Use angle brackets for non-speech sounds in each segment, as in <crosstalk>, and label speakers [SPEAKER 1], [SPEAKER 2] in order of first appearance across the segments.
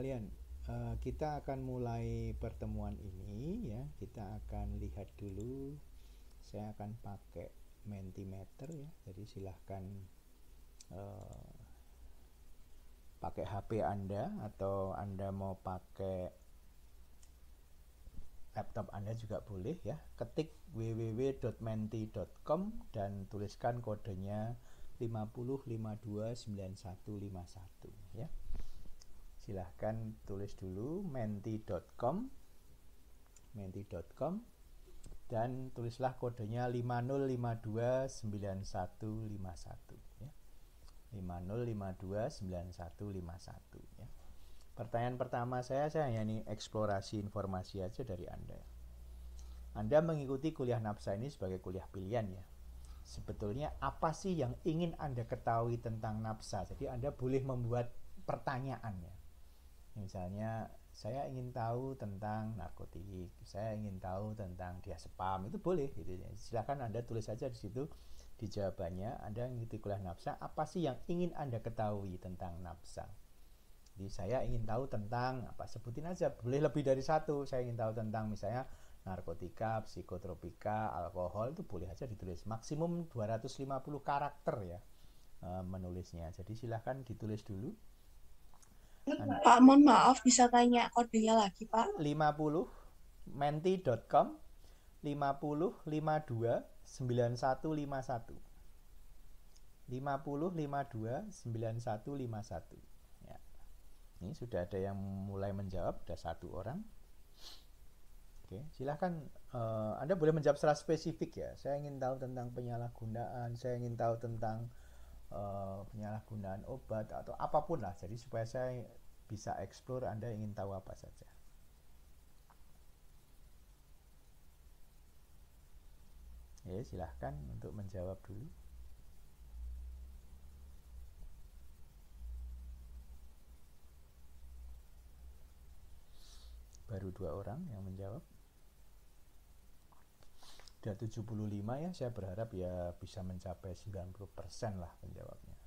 [SPEAKER 1] Kalian, uh, kita akan mulai pertemuan ini ya. Kita akan lihat dulu. Saya akan pakai mentimeter ya. Jadi silahkan uh, pakai HP Anda atau Anda mau pakai laptop Anda juga boleh ya. Ketik www.menti.com dan tuliskan kodenya 50529151 ya silahkan tulis dulu menti.com menti.com dan tulislah kodenya 50529151 ya. 50529151 ya. Pertanyaan pertama saya saya hanya ini eksplorasi informasi aja dari Anda. Anda mengikuti kuliah nafsa ini sebagai kuliah pilihan ya. Sebetulnya apa sih yang ingin Anda ketahui tentang nafsa? Jadi Anda boleh membuat pertanyaannya misalnya saya ingin tahu tentang narkotik saya ingin tahu tentang dia spam itu boleh gitu ya. silahkan anda tulis saja di situ di jawabannya anda mengikuti kuliah nafsa apa sih yang ingin anda ketahui tentang nafsa jadi saya ingin tahu tentang apa sebutin aja boleh lebih dari satu saya ingin tahu tentang misalnya narkotika psikotropika alkohol itu boleh aja ditulis maksimum 250 karakter ya eh, menulisnya jadi silahkan ditulis dulu
[SPEAKER 2] Pak mohon maaf
[SPEAKER 1] bisa tanya kodenya lagi Pak 50 menti.com 50 52 9151 50 52 9151 ya. ini sudah ada yang mulai menjawab ada satu orang Oke, silahkan uh, Anda boleh menjawab secara spesifik ya. Saya ingin tahu tentang penyalahgunaan, saya ingin tahu tentang uh, penyalahgunaan obat atau apapun lah. Jadi supaya saya bisa explore Anda ingin tahu apa saja. Ya, silahkan untuk menjawab dulu. Baru dua orang yang menjawab. Sudah 75 ya, saya berharap ya bisa mencapai 90% lah penjawabnya.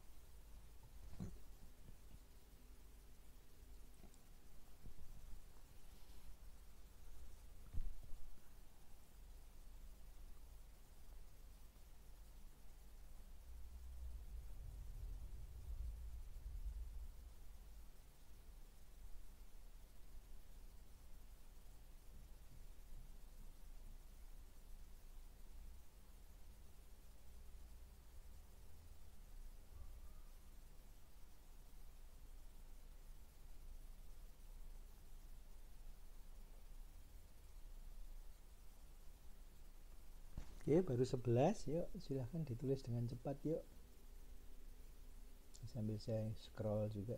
[SPEAKER 1] baru 11 yuk silahkan ditulis dengan cepat yuk sambil saya scroll juga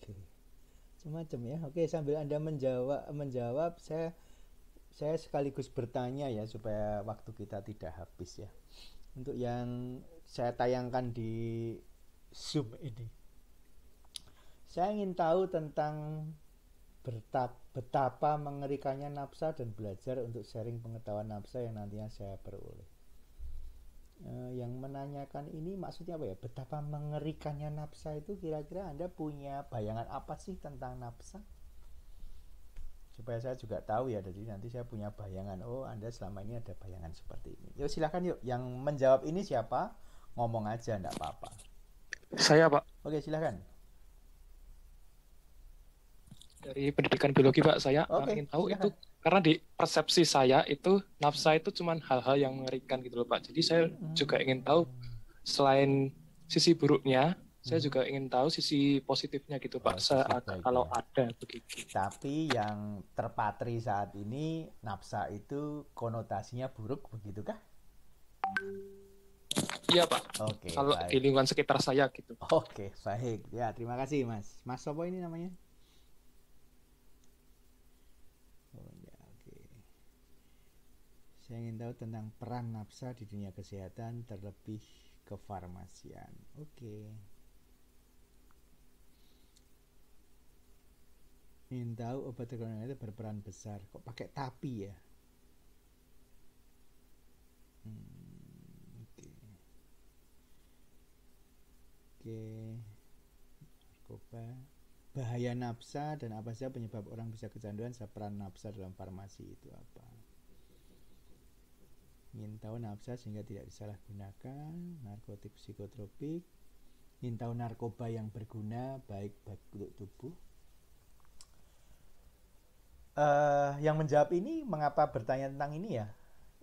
[SPEAKER 1] Oke, semacam ya. Oke, sambil Anda menjawab, menjawab saya saya sekaligus bertanya ya supaya waktu kita tidak habis ya untuk yang saya tayangkan di Zoom ini saya ingin tahu tentang betapa mengerikannya nafsa dan belajar untuk sharing pengetahuan nafsa yang nantinya saya peroleh eh, yang menanyakan ini maksudnya apa ya? Betapa mengerikannya nafsa itu kira-kira Anda punya bayangan apa sih tentang nafsa? supaya saya juga tahu ya jadi nanti saya punya bayangan oh anda selama ini ada bayangan seperti ini yuk silahkan yuk yang menjawab ini siapa ngomong aja enggak apa-apa saya pak oke silahkan dari pendidikan biologi pak saya okay, ingin tahu silahkan. itu karena di persepsi saya itu nafsa itu cuman hal-hal yang mengerikan gitu loh pak jadi saya hmm. juga ingin tahu selain sisi buruknya saya hmm. juga ingin tahu sisi positifnya gitu Pak oh, kalau ada begitu. Tapi yang terpatri saat ini nafsa itu konotasinya buruk begitu kah? Iya Pak. Oke. Okay, kalau baik. di lingkungan sekitar saya gitu. Oke okay, baik ya terima kasih Mas. Mas Sobo ini namanya? Oh, ya, oke. Saya ingin tahu tentang peran nafsa di dunia kesehatan terlebih kefarmasian. Oke. Okay. ingin tahu obat corona itu berperan besar kok pakai tapi ya hmm, oke okay. narkoba bahaya nafsa dan apa saja penyebab orang bisa kecanduan peran nafsa dalam farmasi itu apa ingin tahu nafsa sehingga tidak disalahgunakan narkotik psikotropik ingin tahu narkoba yang berguna baik untuk tubuh uh, yang menjawab ini mengapa bertanya tentang ini ya?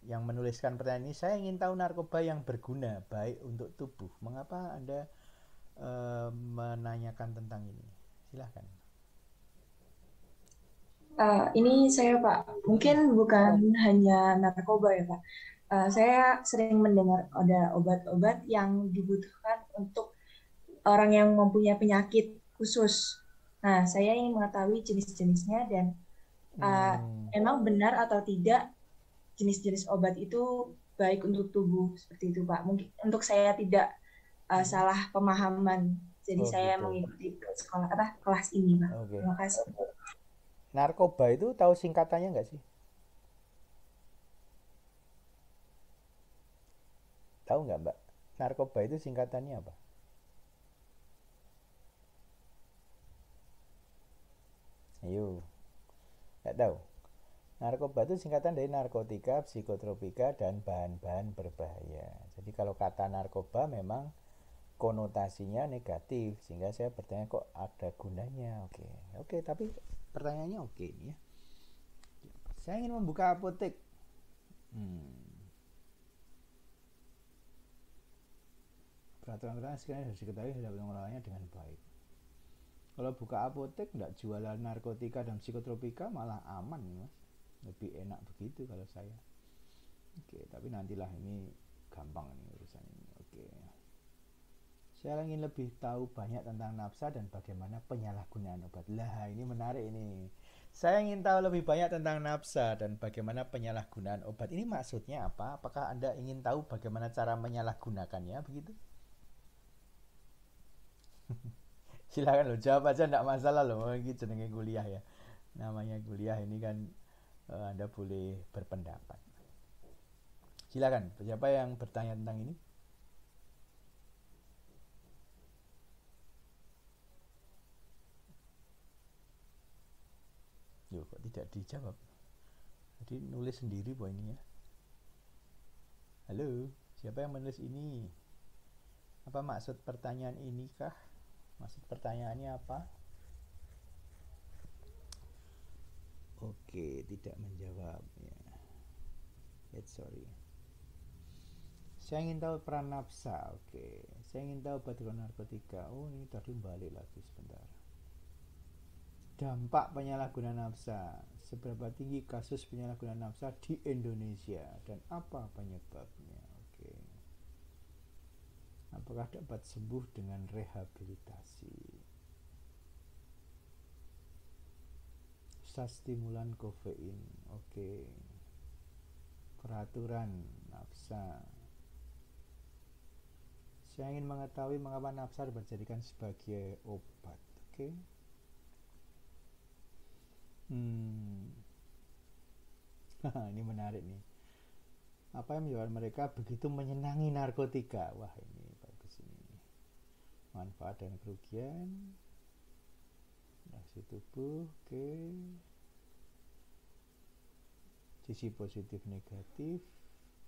[SPEAKER 1] Yang menuliskan pertanyaan ini, saya ingin tahu narkoba yang berguna baik untuk tubuh. Mengapa Anda uh, menanyakan tentang ini? Silahkan.
[SPEAKER 2] Uh, ini saya Pak, mungkin bukan oh. hanya narkoba ya Pak. Uh, saya sering mendengar ada obat-obat yang dibutuhkan untuk orang yang mempunyai penyakit khusus. Nah, saya ingin mengetahui jenis-jenisnya dan uh, hmm. emang benar atau tidak jenis-jenis obat itu baik untuk tubuh seperti itu pak mungkin untuk saya tidak uh, salah pemahaman jadi oh, saya gitu. mengikuti sekolah apa kelas ini pak okay. terima
[SPEAKER 1] kasih narkoba itu tahu singkatannya nggak sih tahu nggak mbak narkoba itu singkatannya apa ayo tidak tahu narkoba itu singkatan dari narkotika psikotropika dan bahan-bahan berbahaya jadi kalau kata narkoba memang konotasinya negatif sehingga saya bertanya kok ada gunanya oke oke tapi pertanyaannya oke okay, ya saya ingin membuka apotek hmm. peraturan peraturan sekarang harus diketahui sudah dengan baik kalau buka apotek nggak jualan narkotika dan psikotropika malah aman mas. Lebih enak begitu kalau saya. Oke, tapi nantilah ini gampang nih urusan ini. Oke. Saya ingin lebih tahu banyak tentang nafsa dan bagaimana penyalahgunaan obat. Lah, ini menarik ini. Saya ingin tahu lebih banyak tentang nafsa dan bagaimana penyalahgunaan obat. Ini maksudnya apa? Apakah Anda ingin tahu bagaimana cara menyalahgunakannya begitu? <laughs> silakan lo jawab aja ndak masalah loh ini jenenge kuliah ya namanya kuliah ini kan eh, anda boleh berpendapat silakan siapa yang bertanya tentang ini Yo, kok tidak dijawab? Jadi nulis sendiri bu ini ya. Halo, siapa yang menulis ini? Apa maksud pertanyaan ini kah? masuk pertanyaannya apa oke tidak menjawab ya it's sorry saya ingin tahu peran nafsa oke saya ingin tahu batuan narkotika oh ini tadi balik lagi sebentar dampak penyalahgunaan nafsa seberapa tinggi kasus penyalahgunaan nafsa di Indonesia dan apa penyebabnya apakah dapat sembuh dengan rehabilitasi stimulan kofein oke peraturan nafsa saya ingin mengetahui mengapa nafsa dapat sebagai obat oke okay. hmm <laughs> ini menarik nih apa yang menyebabkan mereka begitu menyenangi narkotika wah ini manfaat dan kerugian reaksi tubuh ke, sisi positif negatif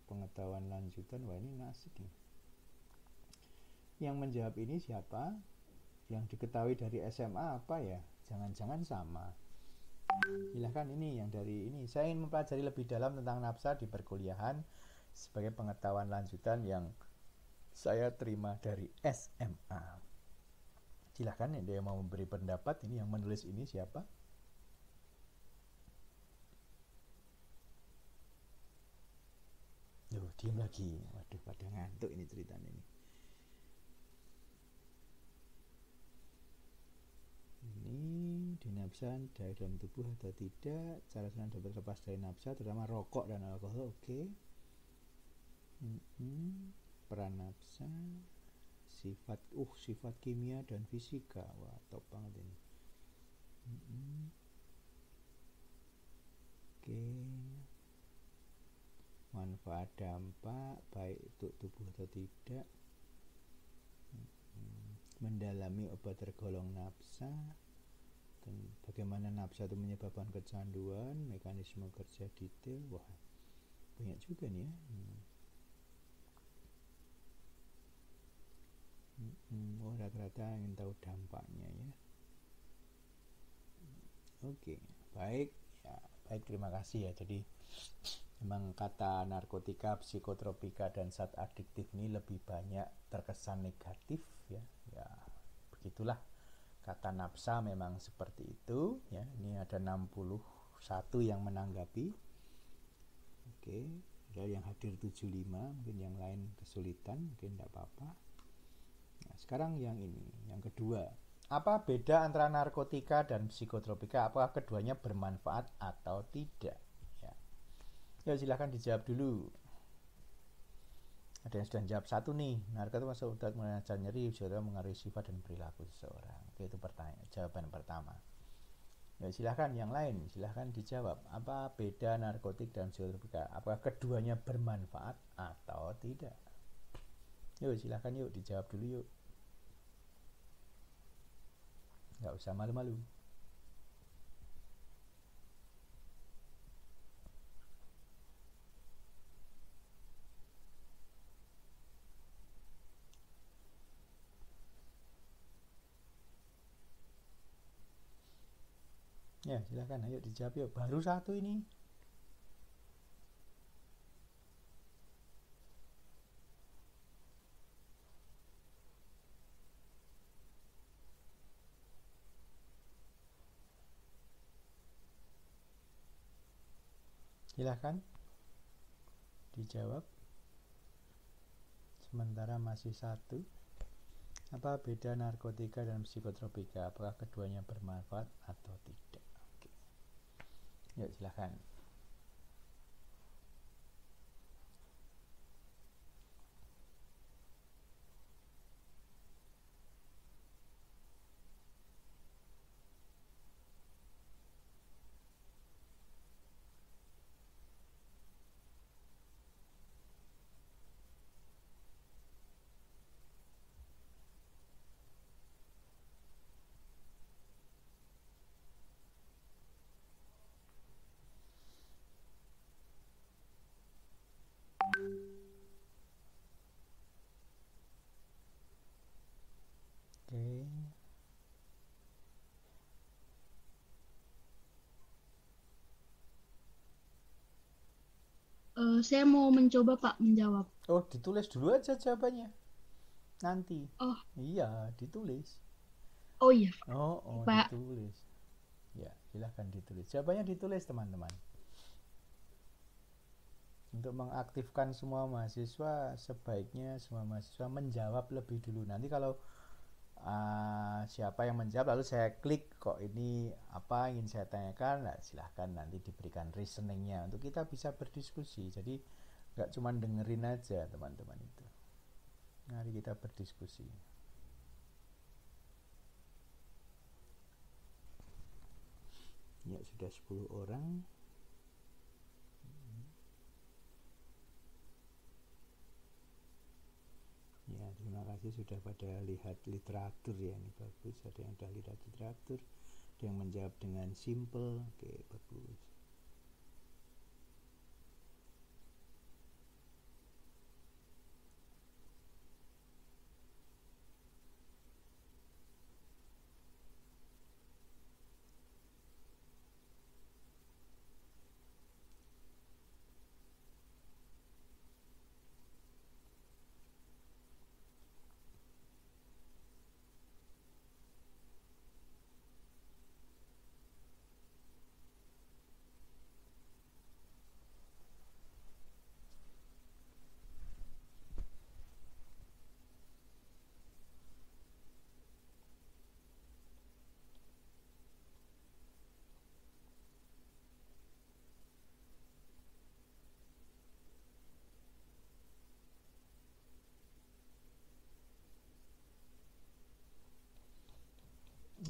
[SPEAKER 1] pengetahuan lanjutan wah ini nasik nih yang menjawab ini siapa yang diketahui dari SMA apa ya jangan-jangan sama silahkan ini yang dari ini saya ingin mempelajari lebih dalam tentang nafsa di perkuliahan sebagai pengetahuan lanjutan yang saya terima dari SMA. Silahkan ya, dia mau memberi pendapat, ini yang menulis ini siapa? Yo, diam lagi. Waduh, pada ngantuk ini ceritanya ini. Ini di dinapsan dari dalam tubuh atau tidak, cara senang dapat lepas dari nafsa, terutama rokok dan alkohol, oke. Okay. Mm -hmm peran pranapsa sifat uh sifat kimia dan fisika wah top banget ini mm -hmm. oke okay. manfaat dampak baik untuk tubuh atau tidak mendalami obat tergolong nafsa bagaimana nafsa itu menyebabkan kecanduan mekanisme kerja detail wah banyak juga nih ya hmm. oh rata-rata ingin tahu dampaknya ya oke baik ya, baik terima kasih ya jadi memang kata narkotika, psikotropika dan zat adiktif ini lebih banyak terkesan negatif ya. Ya, begitulah kata nafsa memang seperti itu ya. Ini ada 61 yang menanggapi. Oke, ada yang hadir 75, mungkin yang lain kesulitan, mungkin tidak apa-apa sekarang yang ini, yang kedua. Apa beda antara narkotika dan psikotropika? Apakah keduanya bermanfaat atau tidak? Ya, ya silahkan dijawab dulu. Ada yang sudah jawab satu nih, narkotika masuk obat mengajar nyeri, psikotropika mengaruhi sifat dan perilaku seseorang. Oke, itu pertanyaan, jawaban pertama. Ya, silahkan yang lain, silahkan dijawab. Apa beda narkotik dan psikotropika? Apakah keduanya bermanfaat atau tidak? Yuk, silahkan yuk, dijawab dulu yuk nggak usah malu-malu ya silahkan ayo dijawab yuk baru satu ini silahkan dijawab sementara masih satu apa beda narkotika dan psikotropika apakah keduanya bermanfaat atau tidak oke yuk silahkan
[SPEAKER 2] saya mau mencoba Pak menjawab.
[SPEAKER 1] Oh, ditulis dulu aja jawabannya. Nanti. Oh. Iya, ditulis. Oh iya. Oh, oh Pak. ditulis. Ya, silahkan ditulis. Jawabannya ditulis teman-teman. Untuk mengaktifkan semua mahasiswa, sebaiknya semua mahasiswa menjawab lebih dulu. Nanti kalau Ah, siapa yang menjawab lalu saya klik kok ini apa ingin saya tanyakan nah, silahkan nanti diberikan reasoningnya untuk kita bisa berdiskusi jadi nggak cuma dengerin aja teman-teman itu mari kita berdiskusi ya sudah 10 orang terima kasih sudah pada lihat literatur ya ini bagus ada yang sudah lihat literatur ada yang menjawab dengan simple oke bagus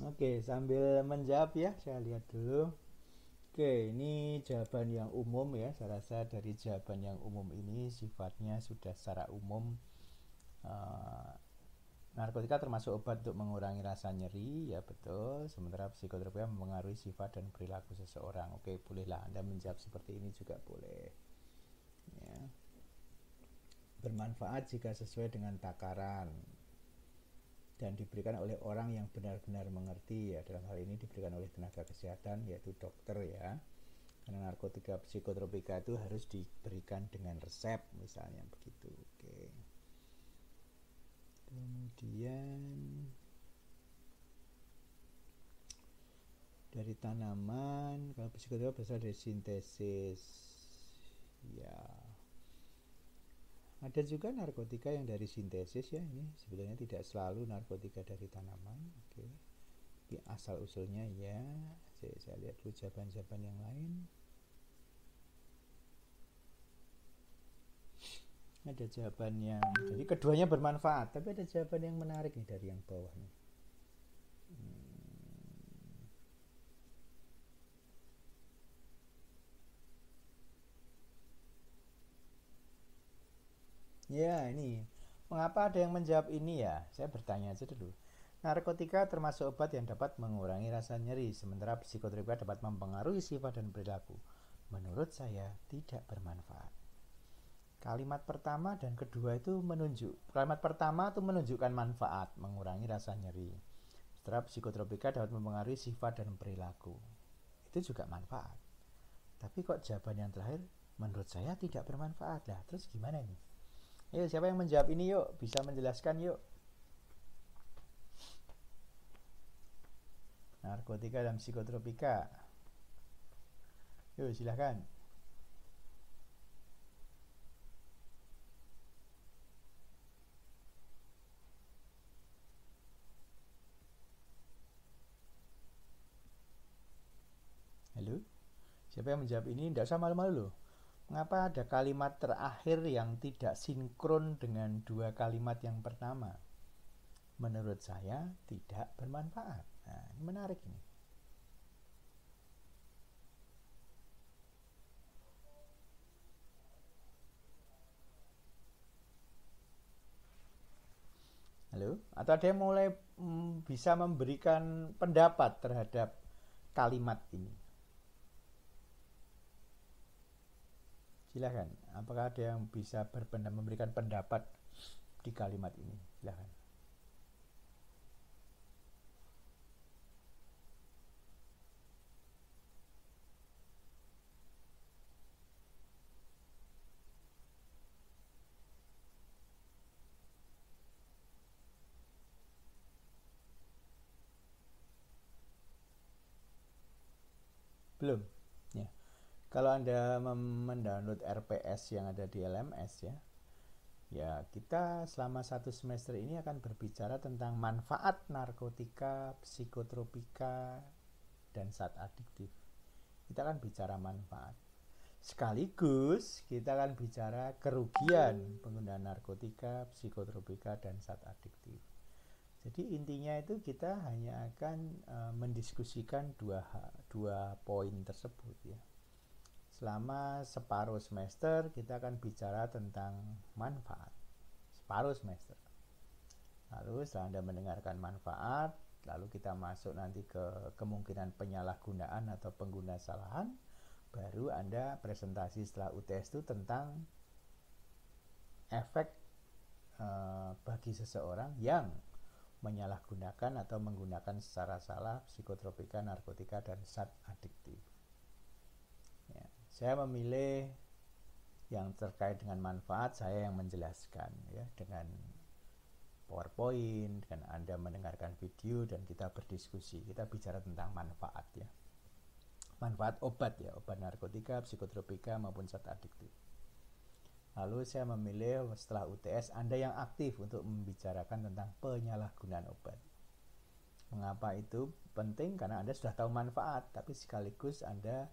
[SPEAKER 1] Oke, sambil menjawab ya, saya lihat dulu. Oke, ini jawaban yang umum ya. Saya rasa dari jawaban yang umum ini sifatnya sudah secara umum uh, narkotika termasuk obat untuk mengurangi rasa nyeri, ya betul. Sementara psikoterapi mempengaruhi sifat dan perilaku seseorang. Oke, bolehlah Anda menjawab seperti ini juga boleh. Ya. Bermanfaat jika sesuai dengan takaran dan diberikan oleh orang yang benar-benar mengerti ya dalam hal ini diberikan oleh tenaga kesehatan yaitu dokter ya karena narkotika psikotropika itu harus diberikan dengan resep misalnya begitu oke kemudian dari tanaman kalau psikotropika berasal dari sintesis ya ada juga narkotika yang dari sintesis ya, ini sebenarnya tidak selalu narkotika dari tanaman. Oke. Okay. Asal usulnya ya, saya, saya lihat dulu jawaban-jawaban yang lain. Ada jawaban yang jadi keduanya bermanfaat, tapi ada jawaban yang menarik nih dari yang bawah nih. Ya, ini. Mengapa ada yang menjawab ini ya? Saya bertanya aja dulu. Narkotika termasuk obat yang dapat mengurangi rasa nyeri, sementara psikotropika dapat mempengaruhi sifat dan perilaku. Menurut saya, tidak bermanfaat. Kalimat pertama dan kedua itu menunjuk. Kalimat pertama itu menunjukkan manfaat, mengurangi rasa nyeri. Setelah psikotropika dapat mempengaruhi sifat dan perilaku. Itu juga manfaat. Tapi kok jawaban yang terakhir menurut saya tidak bermanfaat lah. Terus gimana ini? Ayo siapa yang menjawab ini yuk bisa menjelaskan yuk. Narkotika dan psikotropika. Yuk silahkan. Halo? Siapa yang menjawab ini? Tidak usah malu-malu loh. Mengapa ada kalimat terakhir yang tidak sinkron dengan dua kalimat yang pertama? Menurut saya tidak bermanfaat. Nah, ini menarik ini. Halo, atau ada yang mulai mm, bisa memberikan pendapat terhadap kalimat ini? Silahkan, apakah ada yang bisa berpendapat, memberikan pendapat di kalimat ini? Silahkan. Belum. Kalau Anda mendownload RPS yang ada di LMS ya, ya kita selama satu semester ini akan berbicara tentang manfaat narkotika, psikotropika, dan saat adiktif. Kita akan bicara manfaat. Sekaligus kita akan bicara kerugian penggunaan narkotika, psikotropika, dan saat adiktif. Jadi intinya itu kita hanya akan e, mendiskusikan dua dua poin tersebut ya. Selama separuh semester kita akan bicara tentang manfaat. Separuh semester. Lalu setelah Anda mendengarkan manfaat, lalu kita masuk nanti ke kemungkinan penyalahgunaan atau pengguna salahan, baru Anda presentasi setelah UTS itu tentang efek eh, bagi seseorang yang menyalahgunakan atau menggunakan secara salah psikotropika, narkotika, dan zat adiktif. Saya memilih yang terkait dengan manfaat saya yang menjelaskan ya dengan PowerPoint dengan Anda mendengarkan video dan kita berdiskusi. Kita bicara tentang manfaat ya. Manfaat obat ya, obat narkotika, psikotropika maupun zat adiktif. Lalu saya memilih setelah UTS Anda yang aktif untuk membicarakan tentang penyalahgunaan obat. Mengapa itu penting? Karena Anda sudah tahu manfaat, tapi sekaligus Anda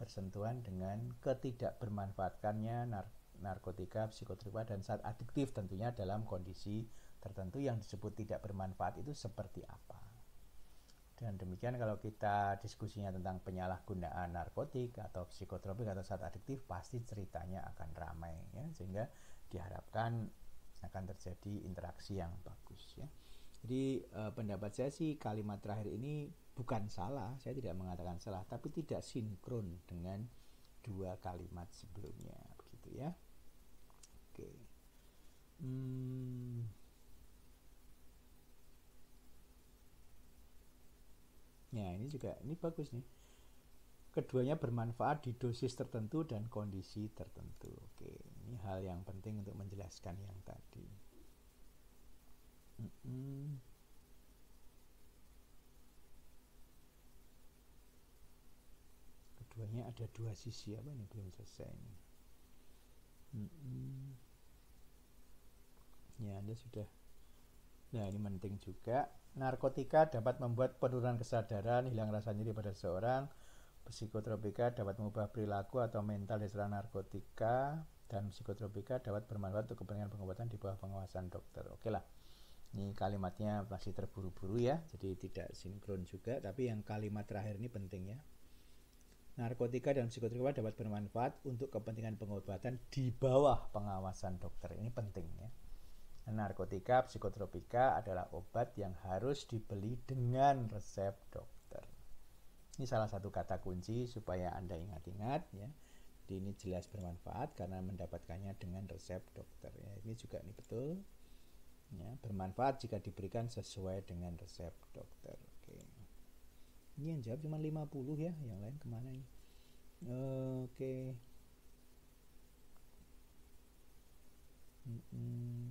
[SPEAKER 1] bersentuhan dengan ketidakbermanfaatkannya nar narkotika, psikotropa, dan saat adiktif tentunya dalam kondisi tertentu yang disebut tidak bermanfaat itu seperti apa. Dan demikian kalau kita diskusinya tentang penyalahgunaan narkotik atau psikotropik atau saat adiktif pasti ceritanya akan ramai ya sehingga diharapkan akan terjadi interaksi yang bagus ya. Jadi eh, pendapat saya sih kalimat terakhir ini bukan salah, saya tidak mengatakan salah, tapi tidak sinkron dengan dua kalimat sebelumnya, begitu ya. Oke. Hmm. Ya, ini juga ini bagus nih. Keduanya bermanfaat di dosis tertentu dan kondisi tertentu. Oke, ini hal yang penting untuk menjelaskan yang tadi. Keduanya ada dua sisi apa ini belum selesai ini. Ya Anda sudah. Nah ini penting juga. Narkotika dapat membuat penurunan kesadaran, hilang rasa nyeri pada seseorang. Psikotropika dapat mengubah perilaku atau mental dari narkotika dan psikotropika dapat bermanfaat untuk kepentingan pengobatan di bawah pengawasan dokter. Oke lah ini kalimatnya masih terburu-buru ya jadi tidak sinkron juga tapi yang kalimat terakhir ini penting ya narkotika dan psikotropa dapat bermanfaat untuk kepentingan pengobatan di bawah pengawasan dokter ini penting ya narkotika psikotropika adalah obat yang harus dibeli dengan resep dokter ini salah satu kata kunci supaya anda ingat-ingat ya jadi ini jelas bermanfaat karena mendapatkannya dengan resep dokter ya ini juga ini betul ya, bermanfaat jika diberikan sesuai dengan resep dokter oke ini yang jawab cuma 50 ya yang lain kemana ini oke hmm.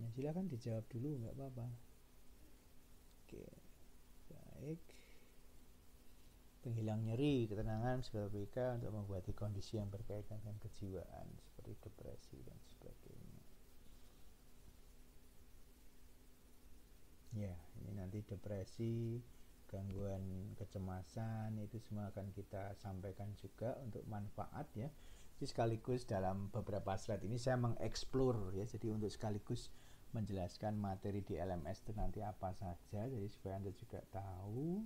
[SPEAKER 1] Ya, silahkan dijawab dulu nggak apa-apa oke baik penghilang nyeri, ketenangan, psikotropika untuk membuat kondisi yang berkaitan dengan kejiwaan seperti depresi dan sebagainya. ya ini nanti depresi gangguan kecemasan itu semua akan kita sampaikan juga untuk manfaat ya jadi sekaligus dalam beberapa slide ini saya mengeksplor ya jadi untuk sekaligus menjelaskan materi di LMS itu nanti apa saja jadi supaya anda juga tahu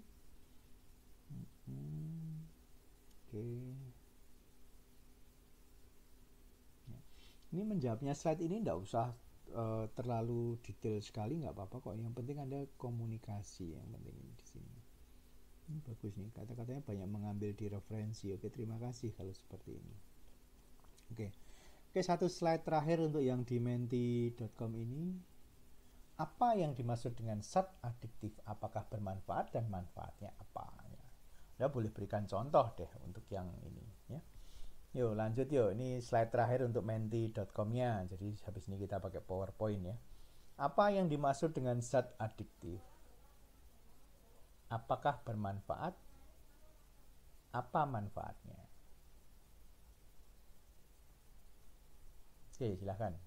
[SPEAKER 1] hmm, oke okay. Ya. ini menjawabnya slide ini tidak usah Eh, terlalu detail sekali nggak apa-apa kok yang penting ada komunikasi yang penting di sini ini hmm, bagus nih kata-katanya banyak mengambil di referensi oke terima kasih kalau seperti ini oke oke satu slide terakhir untuk yang di menti.com ini apa yang dimaksud dengan zat adiktif apakah bermanfaat dan manfaatnya apa ya boleh berikan contoh deh untuk yang ini Yo lanjut yo, ini slide terakhir untuk menti.com-nya. Jadi habis ini kita pakai PowerPoint ya. Apa yang dimaksud dengan zat adiktif? Apakah bermanfaat? Apa manfaatnya? Oke, silahkan.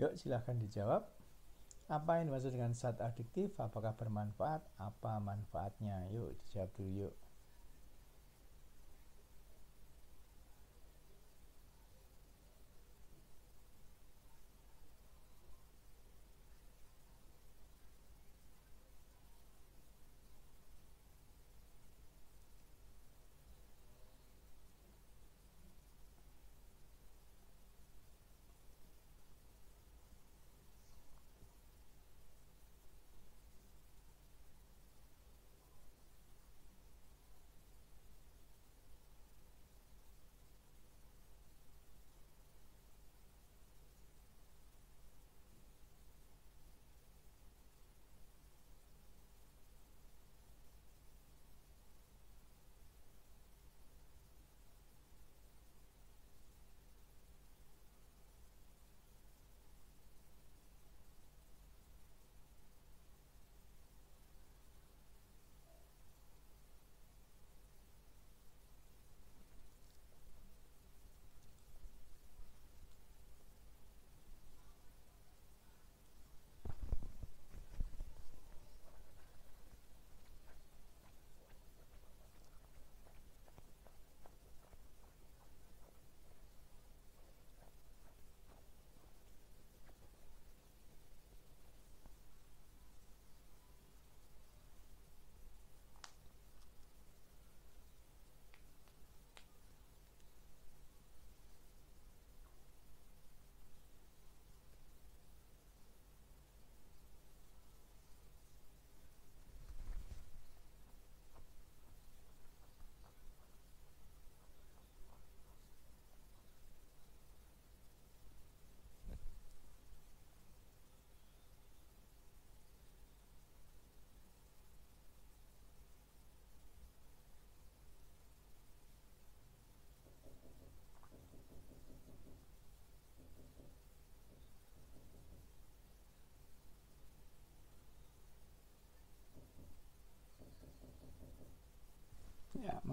[SPEAKER 1] Yuk, silahkan dijawab. Apa yang dimaksud dengan zat adiktif? Apakah bermanfaat? Apa manfaatnya? Yuk, dijawab dulu yuk.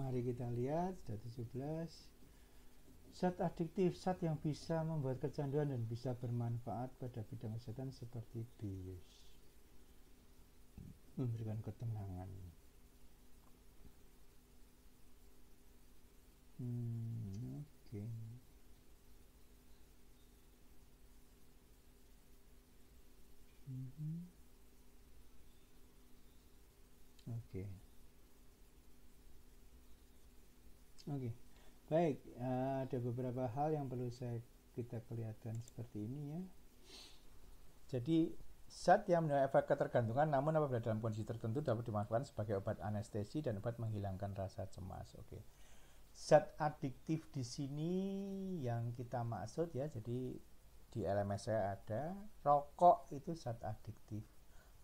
[SPEAKER 1] mari kita lihat sudah 17 zat adiktif zat yang bisa membuat kecanduan dan bisa bermanfaat pada bidang kesehatan seperti bius memberikan ketenangan hmm, oke okay. mm -hmm. oke okay. Oke, okay. baik. Uh, ada beberapa hal yang perlu saya kita kelihatan seperti ini ya. Jadi zat yang menyebabkan efek ketergantungan, namun apabila dalam kondisi tertentu dapat dimanfaatkan sebagai obat anestesi dan obat menghilangkan rasa cemas. Oke. Okay. Zat adiktif di sini yang kita maksud ya, jadi di LMS saya ada rokok itu zat adiktif,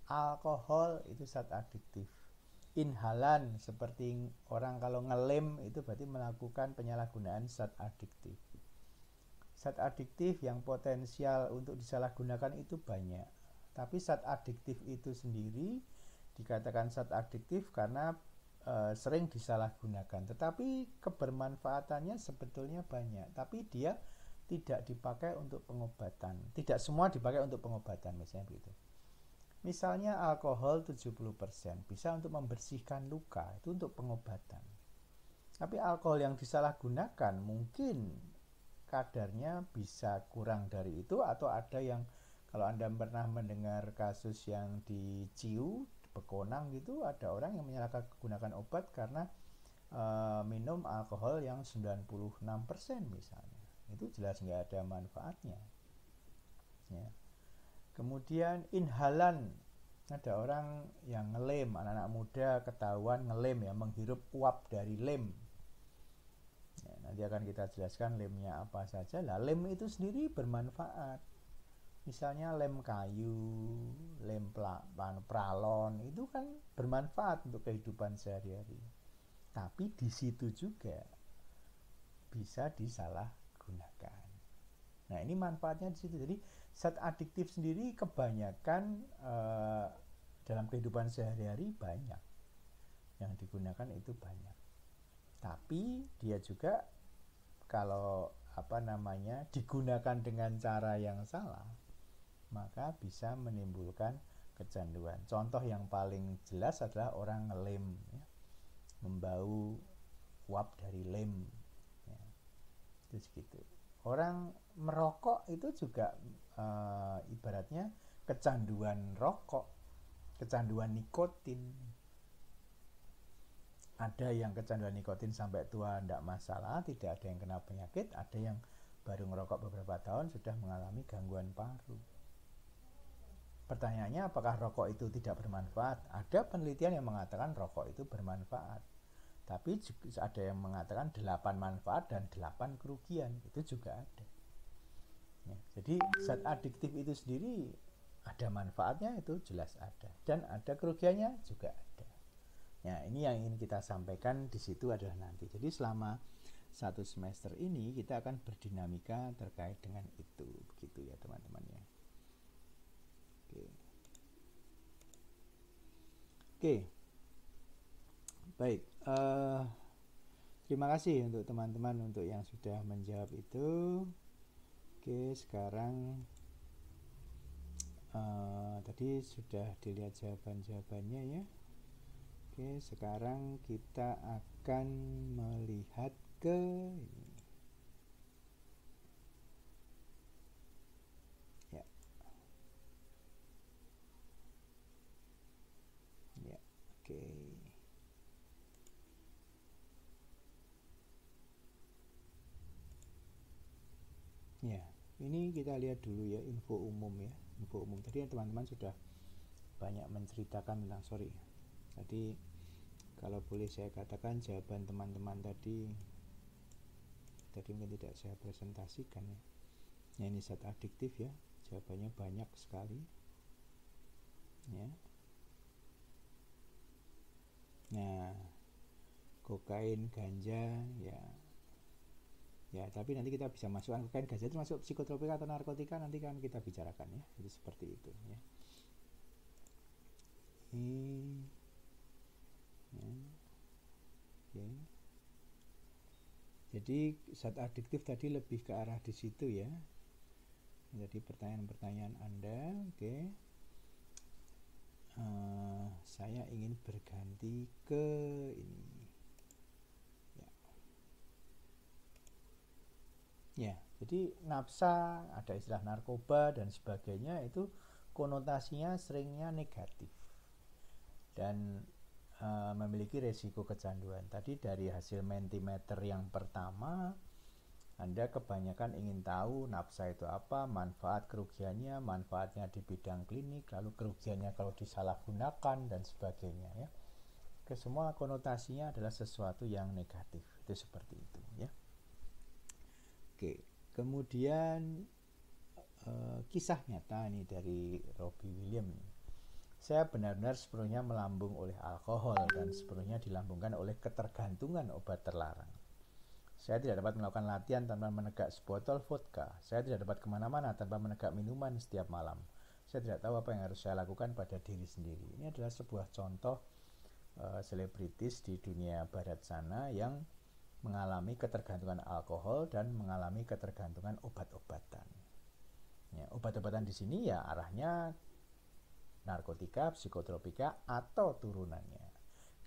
[SPEAKER 1] alkohol itu zat adiktif inhalan seperti orang kalau ngelem itu berarti melakukan penyalahgunaan zat adiktif. Zat adiktif yang potensial untuk disalahgunakan itu banyak. Tapi zat adiktif itu sendiri dikatakan zat adiktif karena e, sering disalahgunakan. Tetapi kebermanfaatannya sebetulnya banyak, tapi dia tidak dipakai untuk pengobatan. Tidak semua dipakai untuk pengobatan misalnya begitu. Misalnya alkohol 70% bisa untuk membersihkan luka, itu untuk pengobatan. Tapi alkohol yang disalahgunakan mungkin kadarnya bisa kurang dari itu atau ada yang kalau Anda pernah mendengar kasus yang di Ciu, Bekonang gitu, ada orang yang menyalahgunakan obat karena e, minum alkohol yang 96% misalnya. Itu jelas nggak ada manfaatnya. Ya. Kemudian inhalan. Ada orang yang ngelem, anak-anak muda ketahuan ngelem ya, menghirup uap dari lem. Ya, nanti akan kita jelaskan lemnya apa saja. Lah, lem itu sendiri bermanfaat. Misalnya lem kayu, lem pralon, itu kan bermanfaat untuk kehidupan sehari-hari. Tapi di situ juga bisa disalahgunakan. Nah, ini manfaatnya di situ. Jadi, zat adiktif sendiri kebanyakan uh, dalam kehidupan sehari-hari banyak yang digunakan itu banyak tapi dia juga kalau apa namanya digunakan dengan cara yang salah maka bisa menimbulkan kecanduan contoh yang paling jelas adalah orang lem ya. membau uap dari lem ya. itu segitu orang merokok itu juga uh, ibaratnya kecanduan rokok, kecanduan nikotin. Ada yang kecanduan nikotin sampai tua tidak masalah, tidak ada yang kena penyakit, ada yang baru ngerokok beberapa tahun sudah mengalami gangguan paru. Pertanyaannya apakah rokok itu tidak bermanfaat? Ada penelitian yang mengatakan rokok itu bermanfaat. Tapi juga ada yang mengatakan 8 manfaat dan 8 kerugian. Itu juga ada. Ya, jadi zat adiktif itu sendiri ada manfaatnya itu jelas ada dan ada kerugiannya juga ada. Ya ini yang ingin kita sampaikan di situ adalah nanti. Jadi selama satu semester ini kita akan berdinamika terkait dengan itu begitu ya teman-teman ya. Oke. Oke. Baik. Uh, terima kasih untuk teman-teman untuk yang sudah menjawab itu. Oke, sekarang uh, tadi sudah dilihat jawaban-jawabannya ya. Oke, sekarang kita akan melihat ke ini. Ya. Ya, oke. Ya ini kita lihat dulu ya info umum ya info umum tadi yang teman-teman sudah banyak menceritakan tentang sorry tadi kalau boleh saya katakan jawaban teman-teman tadi tadi mungkin tidak saya presentasikan ya nah ini zat adiktif ya jawabannya banyak sekali ya nah kokain ganja ya ya tapi nanti kita bisa masukkan kokain ganja itu masuk psikotropika atau narkotika nanti kan kita bicarakan ya itu seperti itu ya ini ya. jadi saat adiktif tadi lebih ke arah di situ ya jadi pertanyaan-pertanyaan anda oke uh, saya ingin berganti ke ini Ya, jadi nafsa, ada istilah narkoba dan sebagainya itu konotasinya seringnya negatif dan e, memiliki resiko kecanduan. Tadi dari hasil mentimeter yang pertama, Anda kebanyakan ingin tahu nafsa itu apa, manfaat kerugiannya, manfaatnya di bidang klinik, lalu kerugiannya kalau disalahgunakan dan sebagainya ya. Ke semua konotasinya adalah sesuatu yang negatif. Itu seperti itu. Oke, kemudian e, kisah nyata nih dari Robbie William. Saya benar-benar sepenuhnya melambung oleh alkohol dan sepenuhnya dilambungkan oleh ketergantungan obat terlarang. Saya tidak dapat melakukan latihan tanpa menegak sebotol vodka. Saya tidak dapat kemana-mana tanpa menegak minuman setiap malam. Saya tidak tahu apa yang harus saya lakukan pada diri sendiri. Ini adalah sebuah contoh eh, selebritis uh, di dunia barat sana yang mengalami ketergantungan alkohol dan mengalami ketergantungan obat-obatan. Ya, obat-obatan di sini ya arahnya narkotika, psikotropika atau turunannya.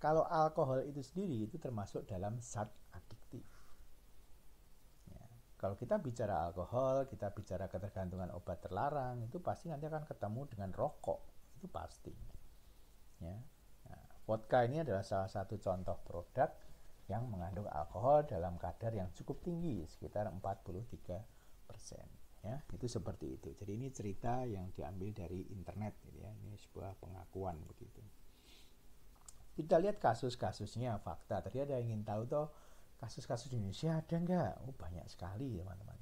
[SPEAKER 1] Kalau alkohol itu sendiri itu termasuk dalam zat adiktif. Ya, kalau kita bicara alkohol, kita bicara ketergantungan obat terlarang, itu pasti nanti akan ketemu dengan rokok, itu pasti. Ya. Nah, vodka ini adalah salah satu contoh produk yang mengandung alkohol dalam kadar yang cukup tinggi sekitar 43% ya itu seperti itu jadi ini cerita yang diambil dari internet gitu ya ini sebuah pengakuan begitu kita lihat kasus-kasusnya fakta tadi ada yang ingin tahu toh kasus-kasus di Indonesia ada nggak oh banyak sekali teman-teman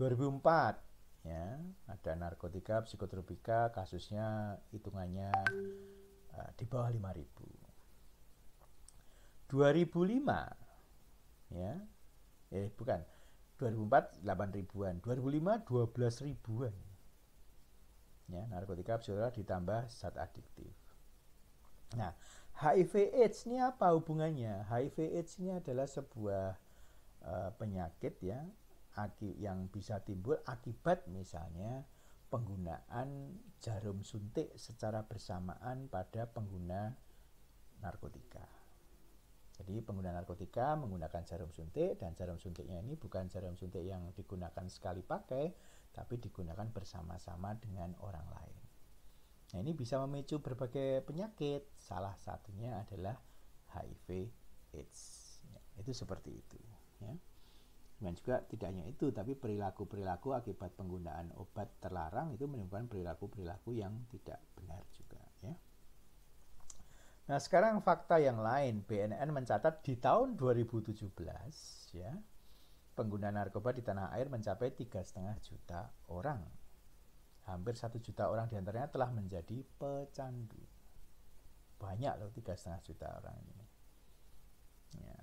[SPEAKER 1] 2004 ya ada narkotika psikotropika kasusnya hitungannya uh, di bawah 5000 2005 ya eh bukan 2004 8 ribuan 2005 12 ribuan ya narkotika saudara ditambah zat adiktif nah HIV AIDS ini apa hubungannya HIV AIDS ini adalah sebuah uh, penyakit ya yang bisa timbul akibat misalnya penggunaan jarum suntik secara bersamaan pada pengguna narkotika. Jadi pengguna narkotika menggunakan jarum suntik dan jarum suntiknya ini bukan jarum suntik yang digunakan sekali pakai, tapi digunakan bersama-sama dengan orang lain. Nah, ini bisa memicu berbagai penyakit. Salah satunya adalah HIV AIDS. Ya, itu seperti itu, ya. Dan juga tidak hanya itu, tapi perilaku-perilaku akibat penggunaan obat terlarang itu menimbulkan perilaku-perilaku yang tidak benar juga. Nah, sekarang fakta yang lain, BNN mencatat di tahun 2017 ya, pengguna narkoba di tanah air mencapai 3,5 juta orang. Hampir 1 juta orang diantaranya telah menjadi pecandu. Banyak loh 3,5 juta orang ini. Ya.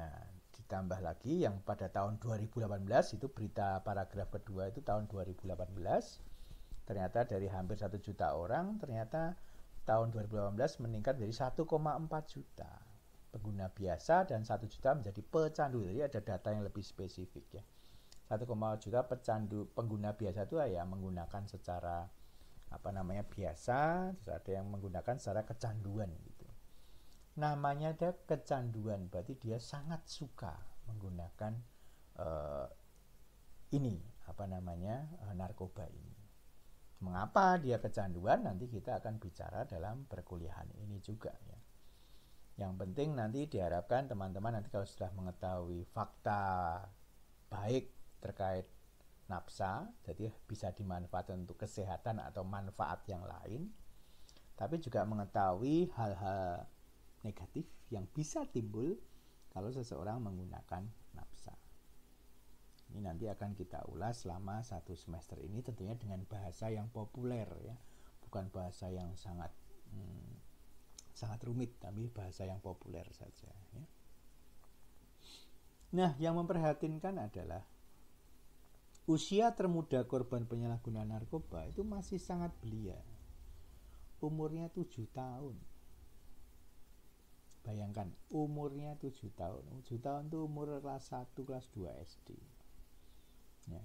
[SPEAKER 1] Nah, ditambah lagi yang pada tahun 2018 itu berita paragraf kedua itu tahun 2018 ternyata dari hampir 1 juta orang ternyata tahun 2018 meningkat dari 1,4 juta pengguna biasa dan 1 juta menjadi pecandu. Jadi ada data yang lebih spesifik ya. 1,4 juta pecandu pengguna biasa itu ya menggunakan secara apa namanya biasa, terus ada yang menggunakan secara kecanduan gitu. Namanya ada kecanduan, berarti dia sangat suka menggunakan uh, ini apa namanya uh, narkoba ini. Mengapa dia kecanduan? Nanti kita akan bicara dalam perkuliahan ini juga ya. Yang penting nanti diharapkan teman-teman nanti kalau sudah mengetahui fakta baik terkait nafsa, jadi bisa dimanfaatkan untuk kesehatan atau manfaat yang lain, tapi juga mengetahui hal-hal negatif yang bisa timbul kalau seseorang menggunakan nafsa. Ini nanti akan kita ulas selama satu semester ini tentunya dengan bahasa yang populer ya, bukan bahasa yang sangat hmm, sangat rumit, tapi bahasa yang populer saja. Ya. Nah, yang memperhatinkan adalah usia termuda korban penyalahgunaan narkoba itu masih sangat belia. Umurnya tujuh tahun. Bayangkan, umurnya 7 tahun. 7 tahun itu umur kelas 1, kelas 2 SD ya.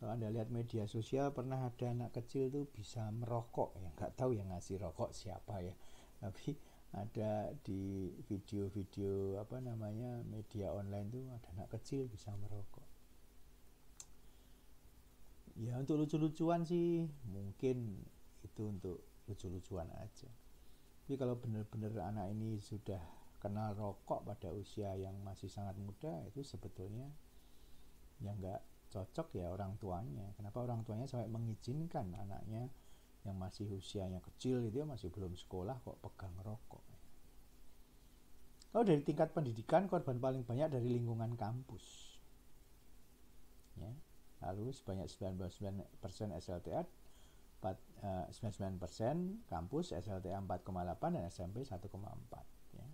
[SPEAKER 1] kalau anda lihat media sosial pernah ada anak kecil tuh bisa merokok ya nggak tahu yang ngasih rokok siapa ya tapi ada di video-video apa namanya media online tuh ada anak kecil bisa merokok ya untuk lucu-lucuan sih mungkin itu untuk lucu-lucuan aja tapi kalau benar-benar anak ini sudah kenal rokok pada usia yang masih sangat muda itu sebetulnya ya nggak cocok ya orang tuanya kenapa orang tuanya sampai mengizinkan anaknya yang masih usianya kecil itu masih belum sekolah kok pegang rokok kalau oh, dari tingkat pendidikan korban paling banyak dari lingkungan kampus ya lalu sebanyak 99% SLTA 99% kampus SLTA 4,8 dan SMP 1,4 ya.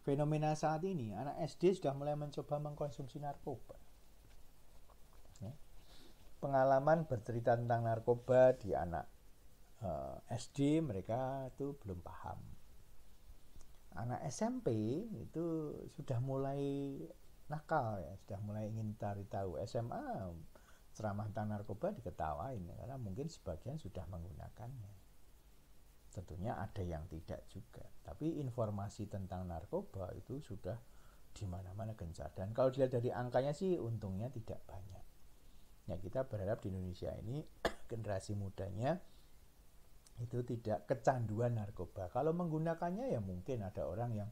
[SPEAKER 1] fenomena saat ini anak SD sudah mulai mencoba mengkonsumsi narkoba pengalaman bercerita tentang narkoba di anak eh, SD mereka itu belum paham. Anak SMP itu sudah mulai nakal ya, sudah mulai ingin cari tahu. SMA ceramah tentang narkoba diketawain karena mungkin sebagian sudah menggunakannya. Tentunya ada yang tidak juga, tapi informasi tentang narkoba itu sudah di mana-mana gencar dan kalau dilihat dari angkanya sih untungnya tidak banyak. Nah kita berharap di Indonesia ini <clears throat> generasi mudanya itu tidak kecanduan narkoba. Kalau menggunakannya ya mungkin ada orang yang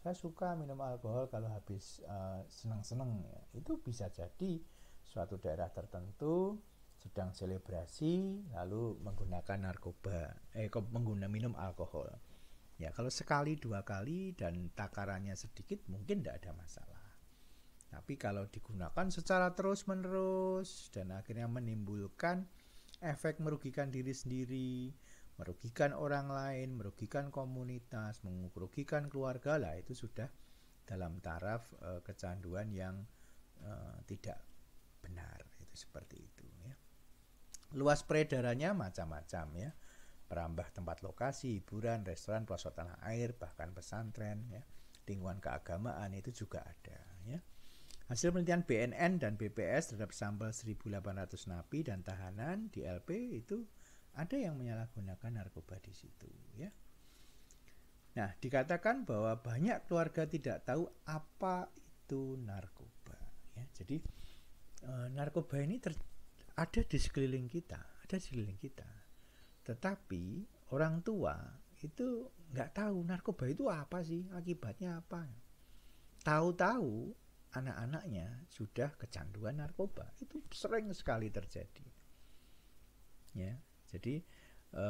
[SPEAKER 1] saya suka minum alkohol kalau habis eh, senang-senang seneng ya. Itu bisa jadi suatu daerah tertentu sedang selebrasi lalu menggunakan narkoba eh menggunakan minum alkohol. Ya kalau sekali dua kali dan takarannya sedikit mungkin tidak ada masalah. Tapi kalau digunakan secara terus-menerus dan akhirnya menimbulkan efek merugikan diri sendiri, merugikan orang lain, merugikan komunitas, merugikan keluarga lah itu sudah dalam taraf e, kecanduan yang e, tidak benar itu seperti itu ya. Luas peredarannya macam-macam ya. Perambah tempat lokasi, hiburan, restoran, pelosok tanah air, bahkan pesantren ya. Lingkungan keagamaan itu juga ada ya. Hasil penelitian BNN dan BPS terhadap sampel 1.800 napi dan tahanan di LP itu ada yang menyalahgunakan narkoba di situ, ya. Nah, dikatakan bahwa banyak keluarga tidak tahu apa itu narkoba, ya. Jadi e, narkoba ini ter, ada di sekeliling kita, ada di sekeliling kita. Tetapi orang tua itu nggak tahu narkoba itu apa sih, akibatnya apa. Tahu-tahu anak-anaknya sudah kecanduan narkoba itu sering sekali terjadi ya jadi e,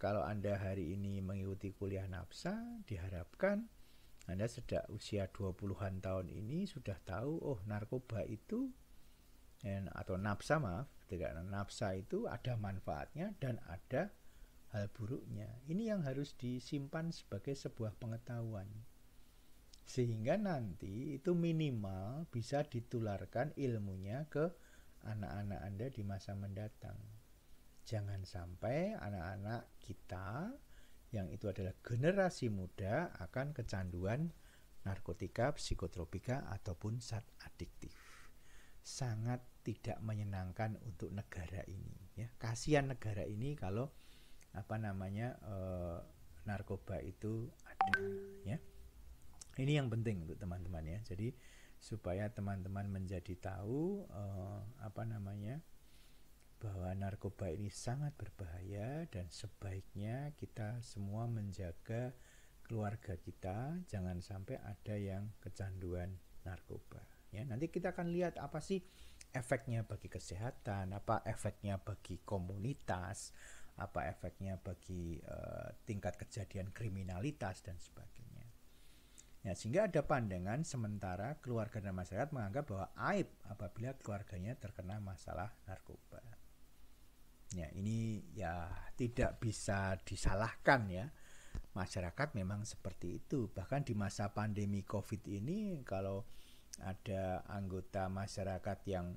[SPEAKER 1] kalau anda hari ini mengikuti kuliah nafsa diharapkan anda sejak usia 20-an tahun ini sudah tahu oh narkoba itu dan, atau nafsa maaf tidak nafsa itu ada manfaatnya dan ada hal buruknya ini yang harus disimpan sebagai sebuah pengetahuan sehingga nanti itu minimal bisa ditularkan ilmunya ke anak-anak Anda di masa mendatang. Jangan sampai anak-anak kita yang itu adalah generasi muda akan kecanduan narkotika, psikotropika ataupun zat adiktif. Sangat tidak menyenangkan untuk negara ini ya. Kasihan negara ini kalau apa namanya e, narkoba itu ada ya. Ini yang penting untuk teman-teman ya. Jadi supaya teman-teman menjadi tahu uh, apa namanya bahwa narkoba ini sangat berbahaya dan sebaiknya kita semua menjaga keluarga kita jangan sampai ada yang kecanduan narkoba ya nanti kita akan lihat apa sih efeknya bagi kesehatan apa efeknya bagi komunitas apa efeknya bagi uh, tingkat kejadian kriminalitas dan sebagainya Ya, sehingga ada pandangan sementara keluarga dan masyarakat menganggap bahwa aib apabila keluarganya terkena masalah narkoba. Ya, ini ya tidak bisa disalahkan ya. Masyarakat memang seperti itu. Bahkan di masa pandemi Covid ini kalau ada anggota masyarakat yang